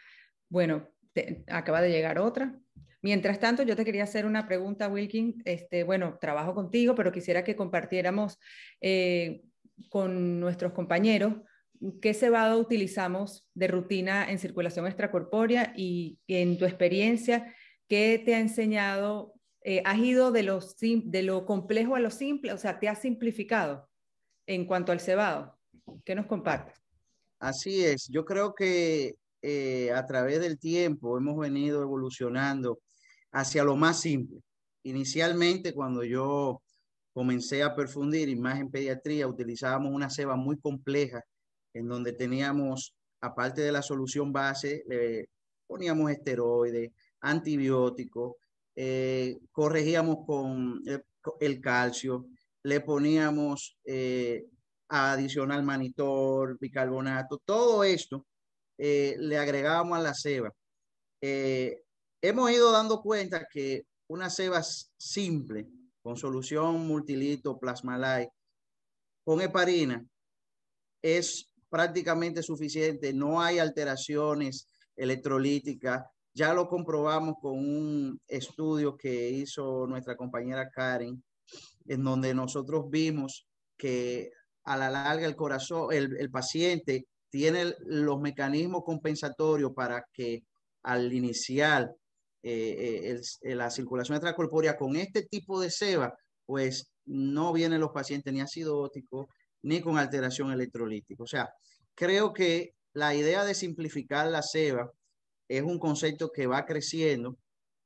Bueno, acaba de llegar otra. Mientras tanto, yo te quería hacer una pregunta, Wilkin. Este, bueno, trabajo contigo, pero quisiera que compartiéramos eh, con nuestros compañeros ¿Qué cebado utilizamos de rutina en circulación extracorpórea y en tu experiencia, qué te ha enseñado? Eh, ¿Has ido de lo, de lo complejo a lo simple? O sea, ¿te has simplificado en cuanto al cebado? ¿Qué nos compartes? Así es, yo creo que eh, a través del tiempo hemos venido evolucionando hacia lo más simple. Inicialmente, cuando yo comencé a perfundir y más en pediatría, utilizábamos una ceba muy compleja en donde teníamos, aparte de la solución base, le poníamos esteroides, antibióticos, eh, corregíamos con eh, el, calcio, le poníamos eh, adicional manitor, bicarbonato, todo esto le agregábamos a la ceba. hemos ido dando cuenta que una ceba simple, con solución multilito, plasma light, con heparina, es prácticamente suficiente, no hay alteraciones electrolíticas. Ya lo comprobamos con un estudio que hizo nuestra compañera Karen, en donde nosotros vimos que a la larga el corazón, el, paciente tiene los mecanismos compensatorios para que al iniciar eh, eh, eh, la circulación extracorpórea con este tipo de seba, pues no vienen los pacientes ni acidóticos, ni con alteración electrolítica. O sea, creo que la idea de simplificar la ceba es un concepto que va creciendo.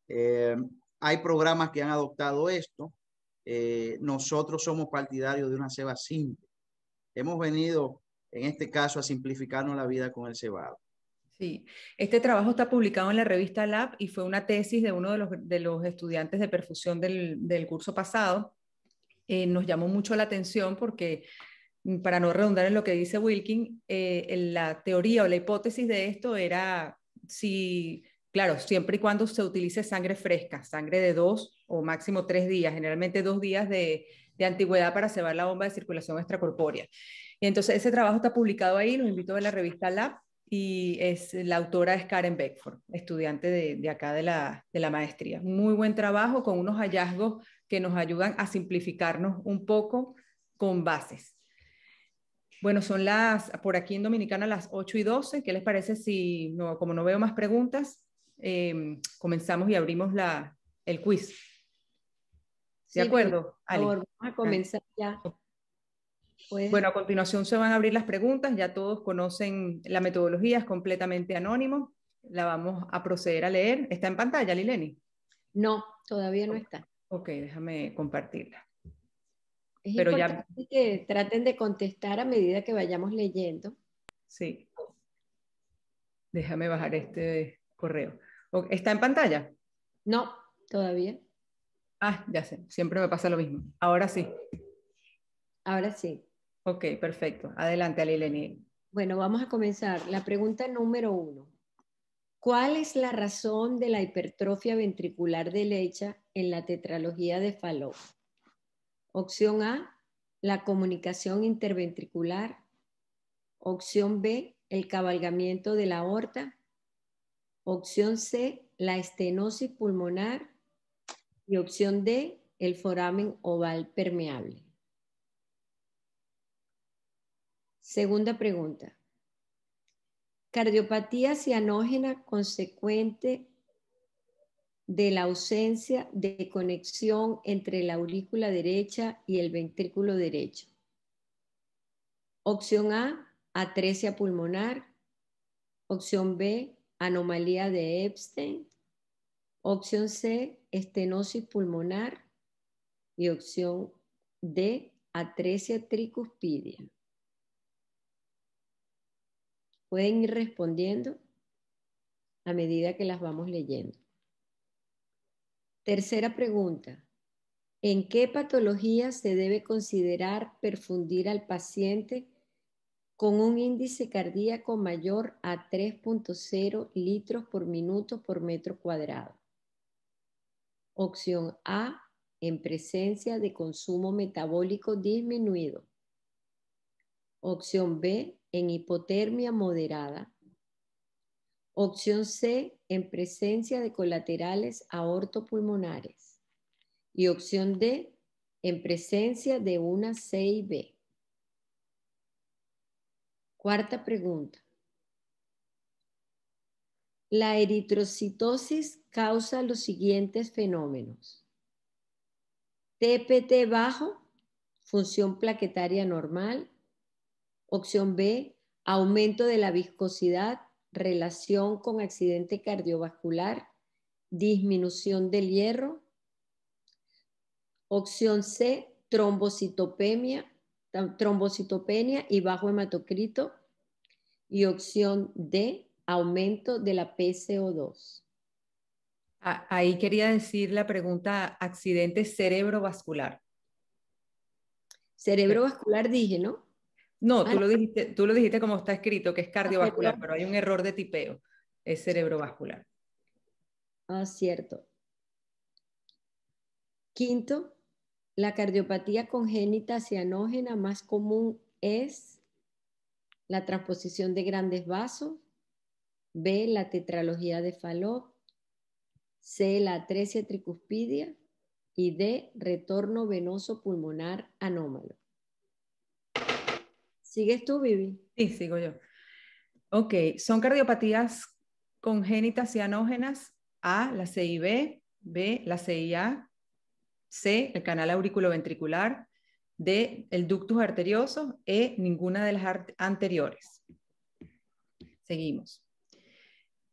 Eh, hay programas que han adoptado esto. Eh, nosotros somos partidarios de una ceba simple. Hemos venido, en este caso, a simplificarnos la vida con el cebado. Sí, este trabajo está publicado en la revista Lab y fue una tesis de uno de los, estudiantes de perfusión del, curso pasado. Eh, nos llamó mucho la atención porque Mm, para no redundar en lo que dice Wilkin, eh, la teoría o la hipótesis de esto era si, claro, siempre y cuando se utilice sangre fresca, sangre de dos o máximo tres días, generalmente dos días de, antigüedad para cebar la bomba de circulación extracorpórea. Y entonces ese trabajo está publicado ahí, los invito a la revista Lab y es, la autora es Karen Beckford, estudiante de, acá de la maestría. Muy buen trabajo con unos hallazgos que nos ayudan a simplificarnos un poco con bases. Bueno, son las, por aquí en Dominicana, las 8 y 12. ¿Qué les parece si, no, como no veo más preguntas, em, comenzamos y abrimos la, el quiz? ¿De sí, acuerdo? Por favor, vamos a comenzar ya. Pues bueno, a continuación se van a abrir las preguntas. Ya todos conocen la metodología, es completamente anónimo. La vamos a proceder a leer. ¿Está en pantalla, Lileni? No, todavía no está. Ok, déjame compartirla. Es pero importante que traten de contestar a medida que vayamos leyendo. Sí. Déjame bajar este correo. ¿Está en pantalla? No, todavía. Ah, ya sé, siempre me pasa lo mismo. Ahora sí. Ahora sí. Ok, perfecto. Adelante, Alileni. Bueno, vamos a comenzar. La pregunta número uno. ¿Cuál es la razón de la hipertrofia ventricular derecha en la tetralogía de Fallot? Opción A, la comunicación interventricular. Opción B, el cabalgamiento de la aorta. Opción C, la estenosis pulmonar. Y opción D, el foramen oval permeable. Segunda pregunta. Cardiopatía cianógena consecuente de la ausencia de conexión entre la aurícula derecha y el ventrículo derecho. Opción A, atresia pulmonar. Opción B, anomalía de Epstein. Opción C, estenosis pulmonar. Y opción D, atresia tricuspidia. Pueden ir respondiendo a medida que las vamos leyendo. Tercera pregunta. ¿En qué patología se debe considerar perfundir al paciente con un índice cardíaco mayor a 3.0 litros por minuto por metro cuadrado? Opción A, en presencia de consumo metabólico disminuido. Opción B, en hipotermia moderada. Opción C, en presencia de colaterales aortopulmonares. Y opción D, en presencia de una C B. Cuarta pregunta. La eritrocitosis causa los siguientes fenómenos. TPT bajo, función plaquetaria normal. Opción B, aumento de la viscosidad relación con accidente cardiovascular, disminución del hierro. Opción C, trombocitopenia, trombocitopenia y bajo hematocrito. Y opción D, aumento de la PCO2. Ahí quería decir la pregunta accidente cerebrovascular. Cerebrovascular dije, ¿no? No, ah. tú lo, dijiste, como está escrito, que es cardiovascular, pero hay un error de tipeo, es cerebrovascular. Ah, cierto. Quinto, la cardiopatía congénita cianógena más común es la transposición de grandes vasos, B, la tetralogía de Fallot, C, la atresia tricuspidia y D, retorno venoso pulmonar anómalo. ¿Sigues tú, Vivi? Sí, sigo yo. Ok, son cardiopatías congénitas y anógenas A, la CIB, B, la CIA, C, el canal auriculoventricular, D, el ductus arterioso, E, ninguna de las anteriores. Seguimos.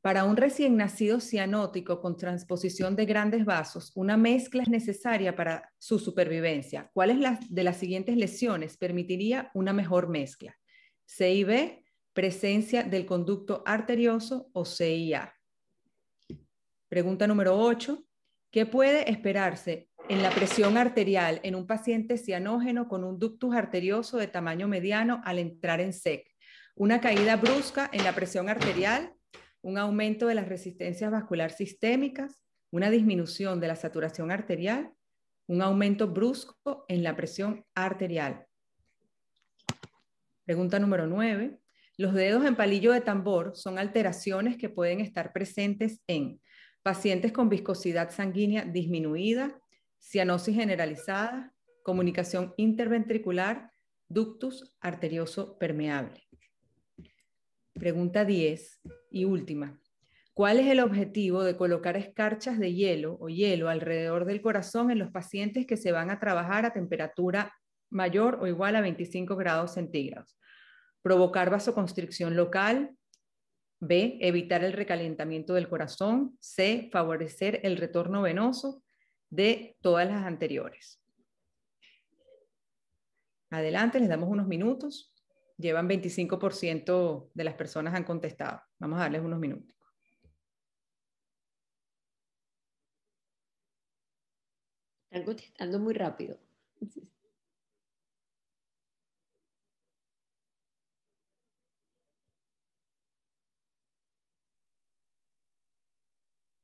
Para un recién nacido cianótico con transposición de grandes vasos, una mezcla es necesaria para su supervivencia. ¿Cuáles de las siguientes lesiones permitiría una mejor mezcla? CIB, presencia del conducto arterioso o CIA. Pregunta número 8. ¿Qué puede esperarse en la presión arterial en un paciente cianógeno con un ductus arterioso de tamaño mediano al entrar en SEC? Una caída brusca en la presión arterial un aumento de las resistencias vascular sistémicas, una disminución de la saturación arterial, un aumento brusco en la presión arterial. Pregunta número 9. Los dedos en palillo de tambor son alteraciones que pueden estar presentes en pacientes con viscosidad sanguínea disminuida, cianosis generalizada, comunicación interventricular, ductus arterioso permeable. Pregunta 10. Y última, ¿cuál es el objetivo de colocar escarchas de hielo o hielo alrededor del corazón en los pacientes que se van a trabajar a temperatura mayor o igual a 25 grados centígrados? Provocar vasoconstricción local. B. Evitar el recalentamiento del corazón. C. Favorecer el retorno venoso. de Todas las anteriores. Adelante, les damos unos minutos. Llevan 25% de las personas han contestado. Vamos a darles unos minutos. Están contestando muy rápido.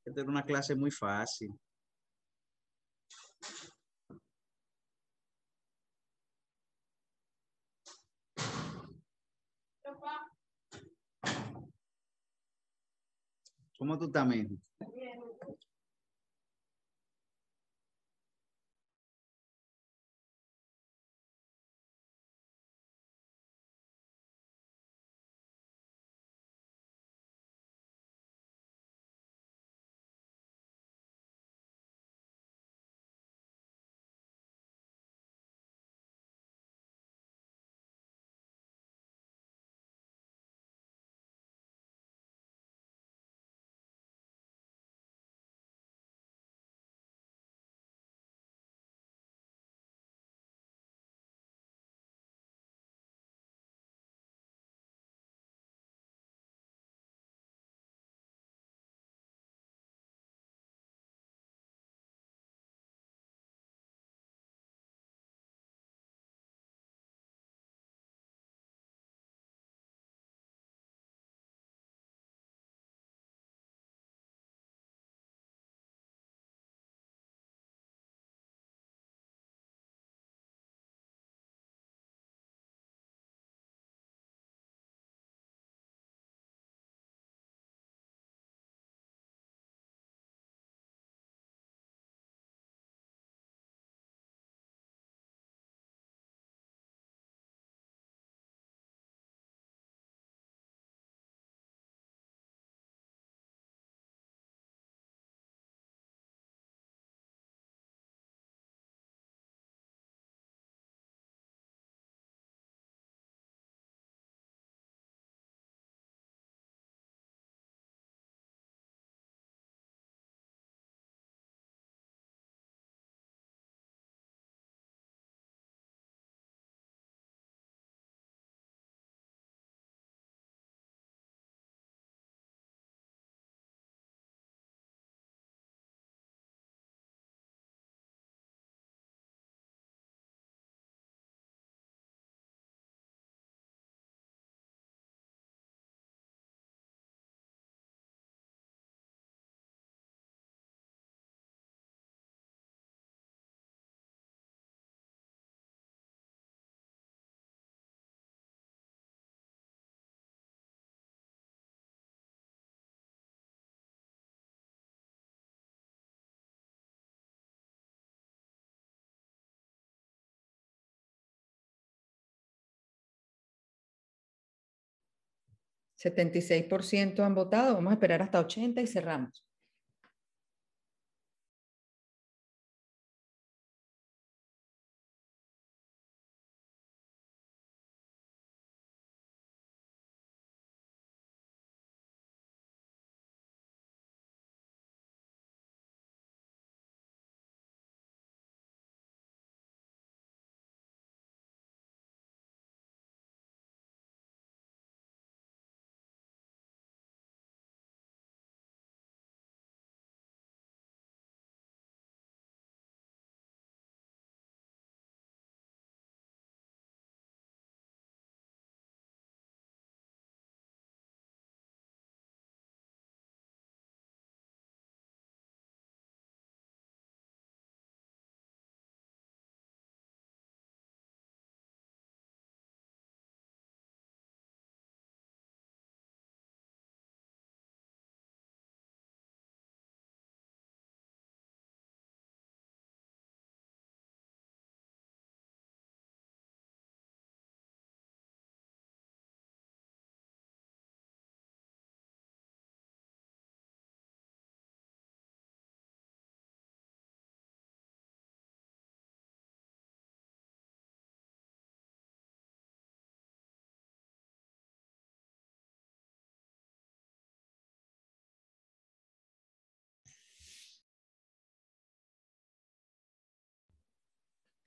Esta era una clase muy fácil. ¿Cómo tú tá estás, 76% han votado, vamos a esperar hasta 80 y cerramos.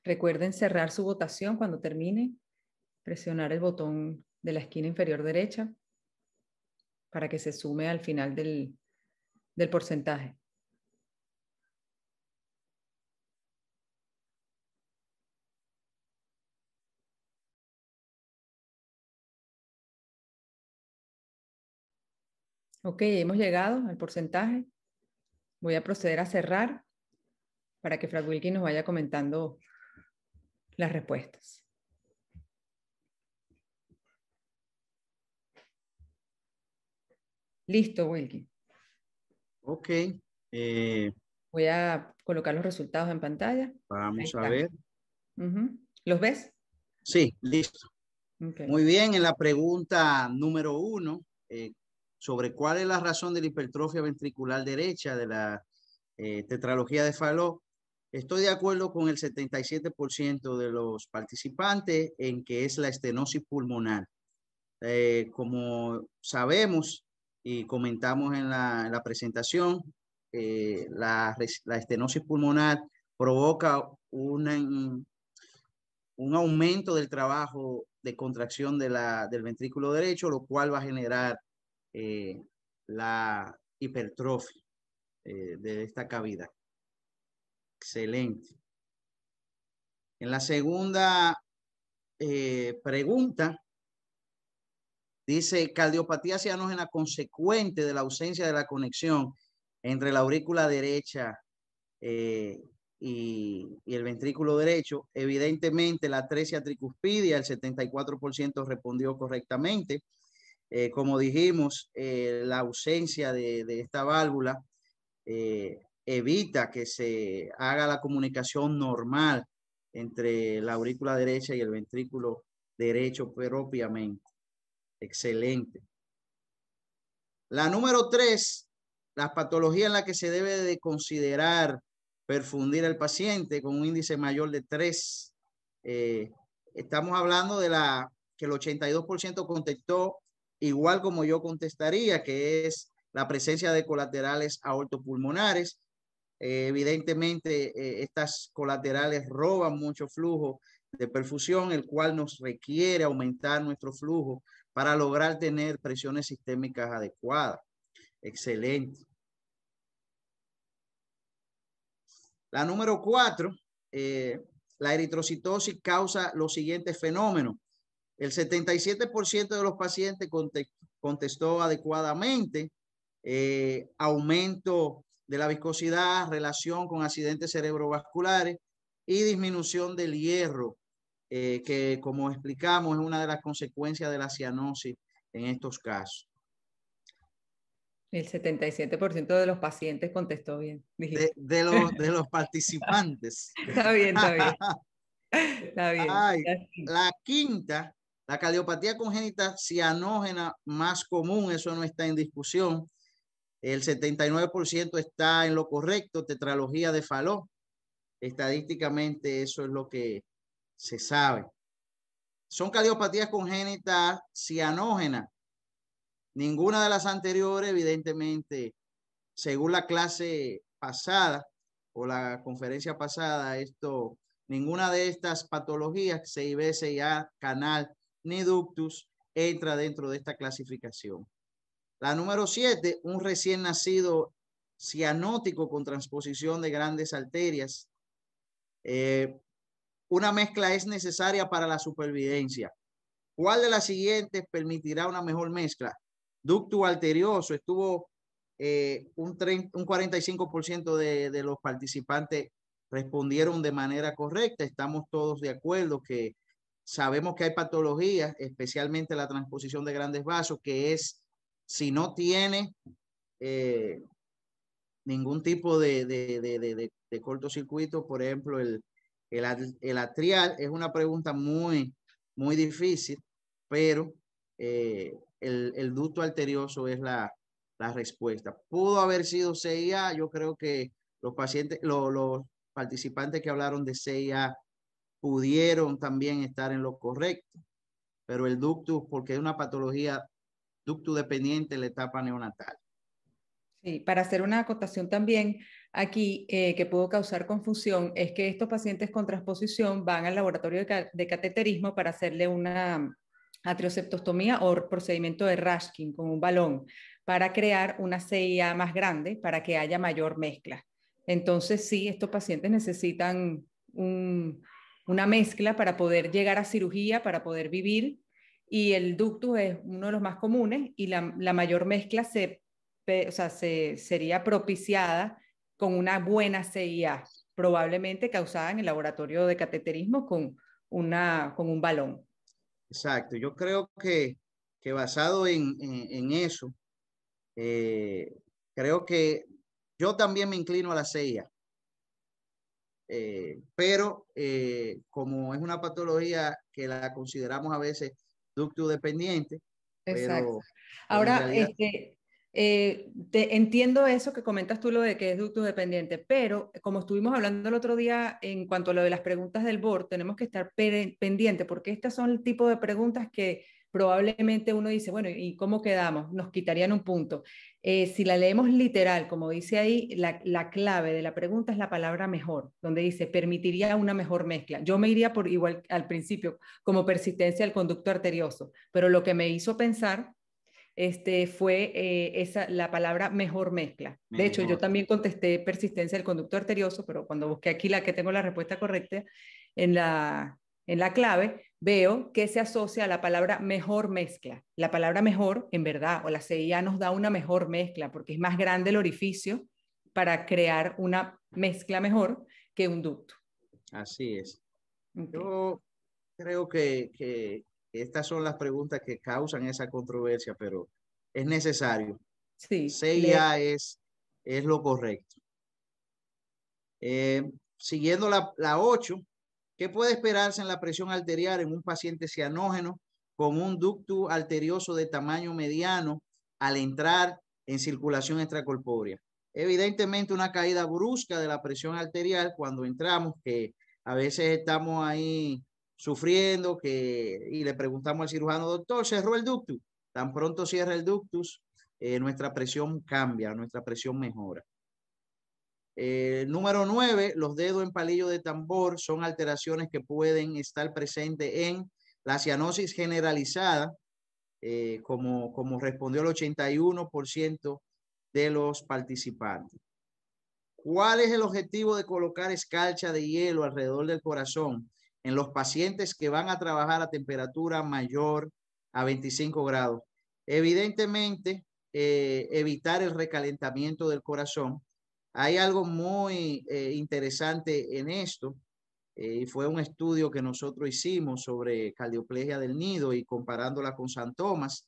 Recuerden cerrar su votación cuando termine, presionar el botón de la esquina inferior derecha para que se sume al final del, porcentaje. Ok, hemos llegado al porcentaje. Voy a proceder a cerrar para que Frank Wilkie nos vaya comentando las respuestas. Listo, Wilkie. Ok. Eh, Voy a colocar los resultados en pantalla. Vamos a ver. ¿Los ves? Sí, listo. Muy bien, en la pregunta número uno, eh, sobre cuál es la razón de la hipertrofia ventricular derecha de la eh, tetralogía de Fallot, Estoy de acuerdo con el 77% de los participantes en que es la estenosis pulmonar. Eh, como sabemos y comentamos en la, presentación, eh, la, estenosis pulmonar provoca un aumento del trabajo de contracción del ventrículo derecho, lo cual va a generar eh, la hipertrofia de esta cavidad. Excelente. En la segunda eh, pregunta, dice, cardiopatía la consecuente de la ausencia de la conexión entre la aurícula derecha eh, y, el ventrículo derecho. Evidentemente, la atresia tricuspidia, el 74% respondió correctamente. Eh, como dijimos, la ausencia de, esta válvula eh, evita que se haga la comunicación normal entre la aurícula derecha y el ventrículo derecho propiamente. Excelente. La número tres, la patología en la que se debe de considerar perfundir al paciente con un índice mayor de tres. Eh, estamos hablando de la que el 82% contestó igual como yo contestaría, que es la presencia de colaterales aortopulmonares, eh, evidentemente, eh, estas colaterales roban mucho flujo de perfusión, el cual nos requiere aumentar nuestro flujo para lograr tener presiones sistémicas adecuadas. Excelente. La número cuatro, eh, la eritrocitosis causa los siguientes fenómenos. El 77% de los pacientes contestó adecuadamente, aumento de la viscosidad, relación con accidentes cerebrovasculares y disminución del hierro, eh, que como explicamos es una de las consecuencias de la cianosis en estos casos. El 77% de los pacientes contestó bien. De, los, de los participantes. está bien, está bien. la quinta, la cardiopatía congénita cianógena más común, eso no está en discusión, el 79% está en lo correcto, tetralogía de Faló. Estadísticamente eso es lo que se sabe. Son cardiopatías congénitas cianógenas. Ninguna de las anteriores, evidentemente, según la clase pasada o la conferencia pasada, esto, ninguna de estas patologías, CIB, CIA, canal ni ductus, entra dentro de esta clasificación. La número siete, un recién nacido cianótico con transposición de grandes arterias. Eh, una mezcla es necesaria para la supervivencia. ¿Cuál de las siguientes permitirá una mejor mezcla? Ducto arterioso estuvo eh, un, un 45% de, de los participantes respondieron de manera correcta. Estamos todos de acuerdo que sabemos que hay patologías, especialmente la transposición de grandes vasos, que es si no tiene eh, ningún tipo de, cortocircuito, por ejemplo, el, el, atrial es una pregunta muy, muy difícil, pero eh, el, ducto arterioso es la, respuesta. Pudo haber sido CIA, yo creo que los pacientes, los, los participantes que hablaron de CIA pudieron también estar en lo correcto, pero el ductus, porque es una patología ducto dependiente de la etapa neonatal. Sí, para hacer una acotación también aquí eh, que pudo causar confusión es que estos pacientes con transposición van al laboratorio de, cateterismo para hacerle una atrioceptostomía o procedimiento de Rashkin con un balón para crear una CIA más grande para que haya mayor mezcla. Entonces, sí, estos pacientes necesitan una mezcla para poder llegar a cirugía, para poder vivir y el ductus es uno de los más comunes y la, la mayor mezcla se, o sea, se, sería propiciada con una buena CIA, probablemente causada en el laboratorio de cateterismo con, una, con un balón. Exacto, yo creo que, que basado en, en, eso, eh, creo que yo también me inclino a la CIA. Eh, pero eh, como es una patología que la consideramos a veces ducto dependiente. Exacto. Ahora, este, eh, te, entiendo eso que comentas tú, lo de que es ducto dependiente, pero como estuvimos hablando el otro día en cuanto a lo de las preguntas del board, tenemos que estar pendiente porque estas son el tipo de preguntas que probablemente uno dice, bueno, ¿y cómo quedamos? Nos quitarían un punto. Eh, si la leemos literal, como dice ahí, la, clave de la pregunta es la palabra mejor, donde dice, permitiría una mejor mezcla. Yo me iría por igual al principio, como persistencia del conducto arterioso, pero lo que me hizo pensar este, fue eh, esa, la palabra mejor mezcla. De hecho, yo también contesté persistencia del conducto arterioso, pero cuando busqué aquí la que tengo la respuesta correcta, en la, en la clave, veo que se asocia a la palabra mejor mezcla. La palabra mejor, en verdad, o la CIA nos da una mejor mezcla porque es más grande el orificio para crear una mezcla mejor que un ducto. Así es. Yo creo que, estas son las preguntas que causan esa controversia, pero es necesario. Sí. CIA es, es lo correcto. Eh, siguiendo la, la 8, ¿Qué puede esperarse en la presión arterial en un paciente cianógeno con un ducto arterioso de tamaño mediano al entrar en circulación extracorpórea. Evidentemente una caída brusca de la presión arterial cuando entramos, que a veces estamos ahí sufriendo que, y le preguntamos al cirujano, doctor, cerró el ductus. Tan pronto cierra el ductus, eh, nuestra presión cambia, nuestra presión mejora. Eh, número 9, los dedos en palillo de tambor son alteraciones que pueden estar presentes en la cianosis generalizada, eh, como, respondió el 81% de los participantes. ¿Cuál es el objetivo de colocar escarcha de hielo alrededor del corazón en los pacientes que van a trabajar a temperatura mayor a 25 grados? Evidentemente, eh, evitar el recalentamiento del corazón hay algo muy eh, interesante en esto. Eh, y fue un estudio que nosotros hicimos sobre cardioplegia del nido y comparándola con santomas,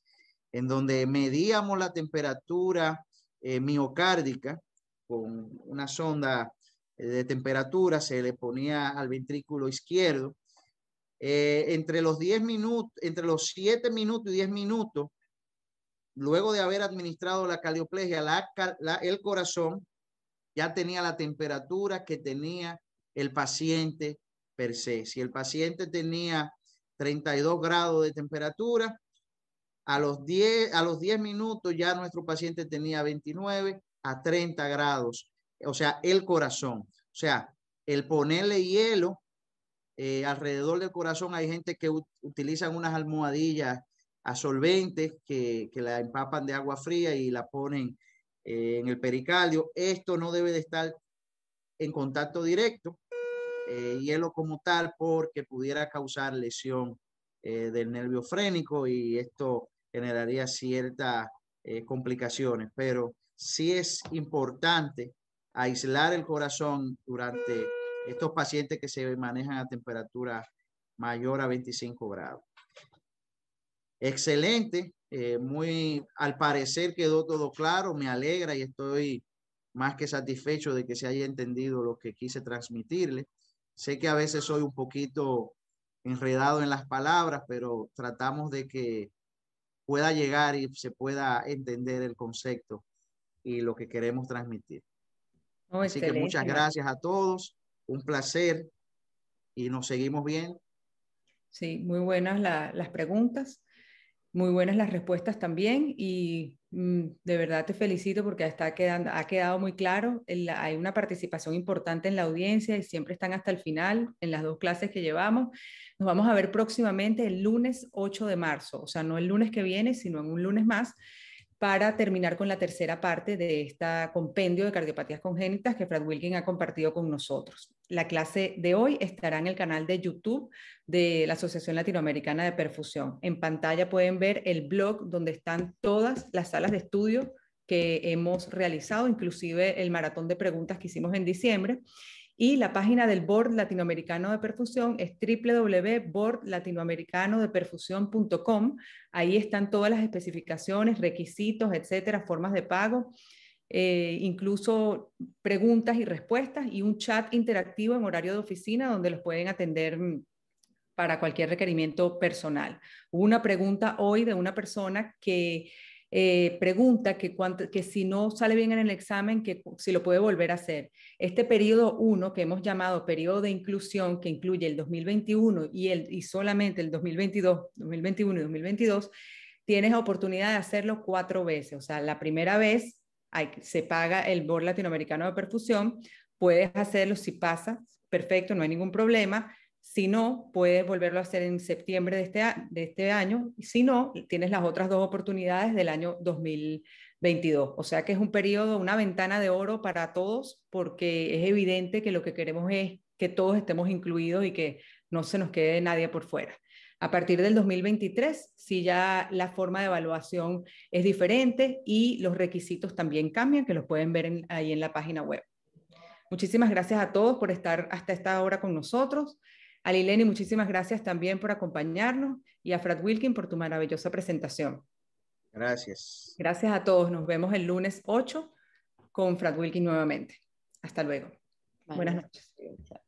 en donde medíamos la temperatura eh, miocárdica con una sonda de temperatura, se le ponía al ventrículo izquierdo. entre los 10 minutos, entre los 7 minutos y 10 minutos, luego de haber administrado la cardioplegia, el corazón ya tenía la temperatura que tenía el paciente per se. Si el paciente tenía 32 grados de temperatura, a los 10, a los 10 minutos ya nuestro paciente tenía 29 a 30 grados, o sea, el corazón. O sea, el ponerle hielo eh, alrededor del corazón, hay gente que utilizan unas almohadillas a solventes que, que la empapan de agua fría y la ponen eh, en el pericardio. Esto no debe de estar en contacto directo, hielo eh, como tal, porque pudiera causar lesión eh, del nervio frénico y esto generaría ciertas complicaciones. Pero sí es importante aislar el corazón durante estos pacientes que se manejan a temperatura mayor a 25 grados. Excelente eh, muy, al parecer quedó todo claro, me alegra y estoy más que satisfecho de que se haya entendido lo que quise transmitirle. Sé que a veces soy un poquito enredado en las palabras, pero tratamos de que pueda llegar y se pueda entender el concepto y lo que queremos transmitir. Oh, Así que muchas gracias a todos, un placer y nos seguimos bien. Sí, muy buenas las preguntas. Muy buenas las respuestas también y mm, de verdad te felicito porque está quedando, ha quedado muy claro, hay una participación importante en la audiencia y siempre están hasta el final en las dos clases que llevamos. Nos vamos a ver próximamente el lunes 8 de marzo, o sea, no el lunes que viene, sino en un lunes más para terminar con la tercera parte de este compendio de cardiopatías congénitas que Fred Wilkin ha compartido con nosotros. La clase de hoy estará en el canal de YouTube de la Asociación Latinoamericana de Perfusión. En pantalla pueden ver el blog donde están todas las salas de estudio que hemos realizado, inclusive el maratón de preguntas que hicimos en diciembre. Y la página del Board Latinoamericano de Perfusión es www.boardlatinoamericanodeperfusión.com. Ahí están todas las especificaciones, requisitos, etcétera, formas de pago eh, incluso preguntas y respuestas y un chat interactivo en horario de oficina donde los pueden atender mm, para cualquier requerimiento personal. Hubo una pregunta hoy de una persona que eh, pregunta que, que si no sale bien en el examen, que si lo puede volver a hacer. Este periodo 1, que hemos llamado periodo de inclusión, que incluye el 2021 y, el, y solamente el 2022, 2021 y 2022, tienes oportunidad de hacerlo cuatro veces. O sea, la primera vez se paga el BOR latinoamericano de perfusión, puedes hacerlo si pasa, perfecto, no hay ningún problema. Si no, puedes volverlo a hacer en septiembre de este, de este año. Si no, tienes las otras dos oportunidades del año 2022. O sea que es un periodo, una ventana de oro para todos, porque es evidente que lo que queremos es que todos estemos incluidos y que no se nos quede nadie por fuera. A partir del 2023, si ya la forma de evaluación es diferente y los requisitos también cambian, que los pueden ver ahí en la página web. Muchísimas gracias a todos por estar hasta esta hora con nosotros. A Lileni, muchísimas gracias también por acompañarnos y a Fred Wilkin por tu maravillosa presentación. Gracias. Gracias a todos. Nos vemos el lunes 8 con Fred Wilkin nuevamente. Hasta luego. Buenas noches.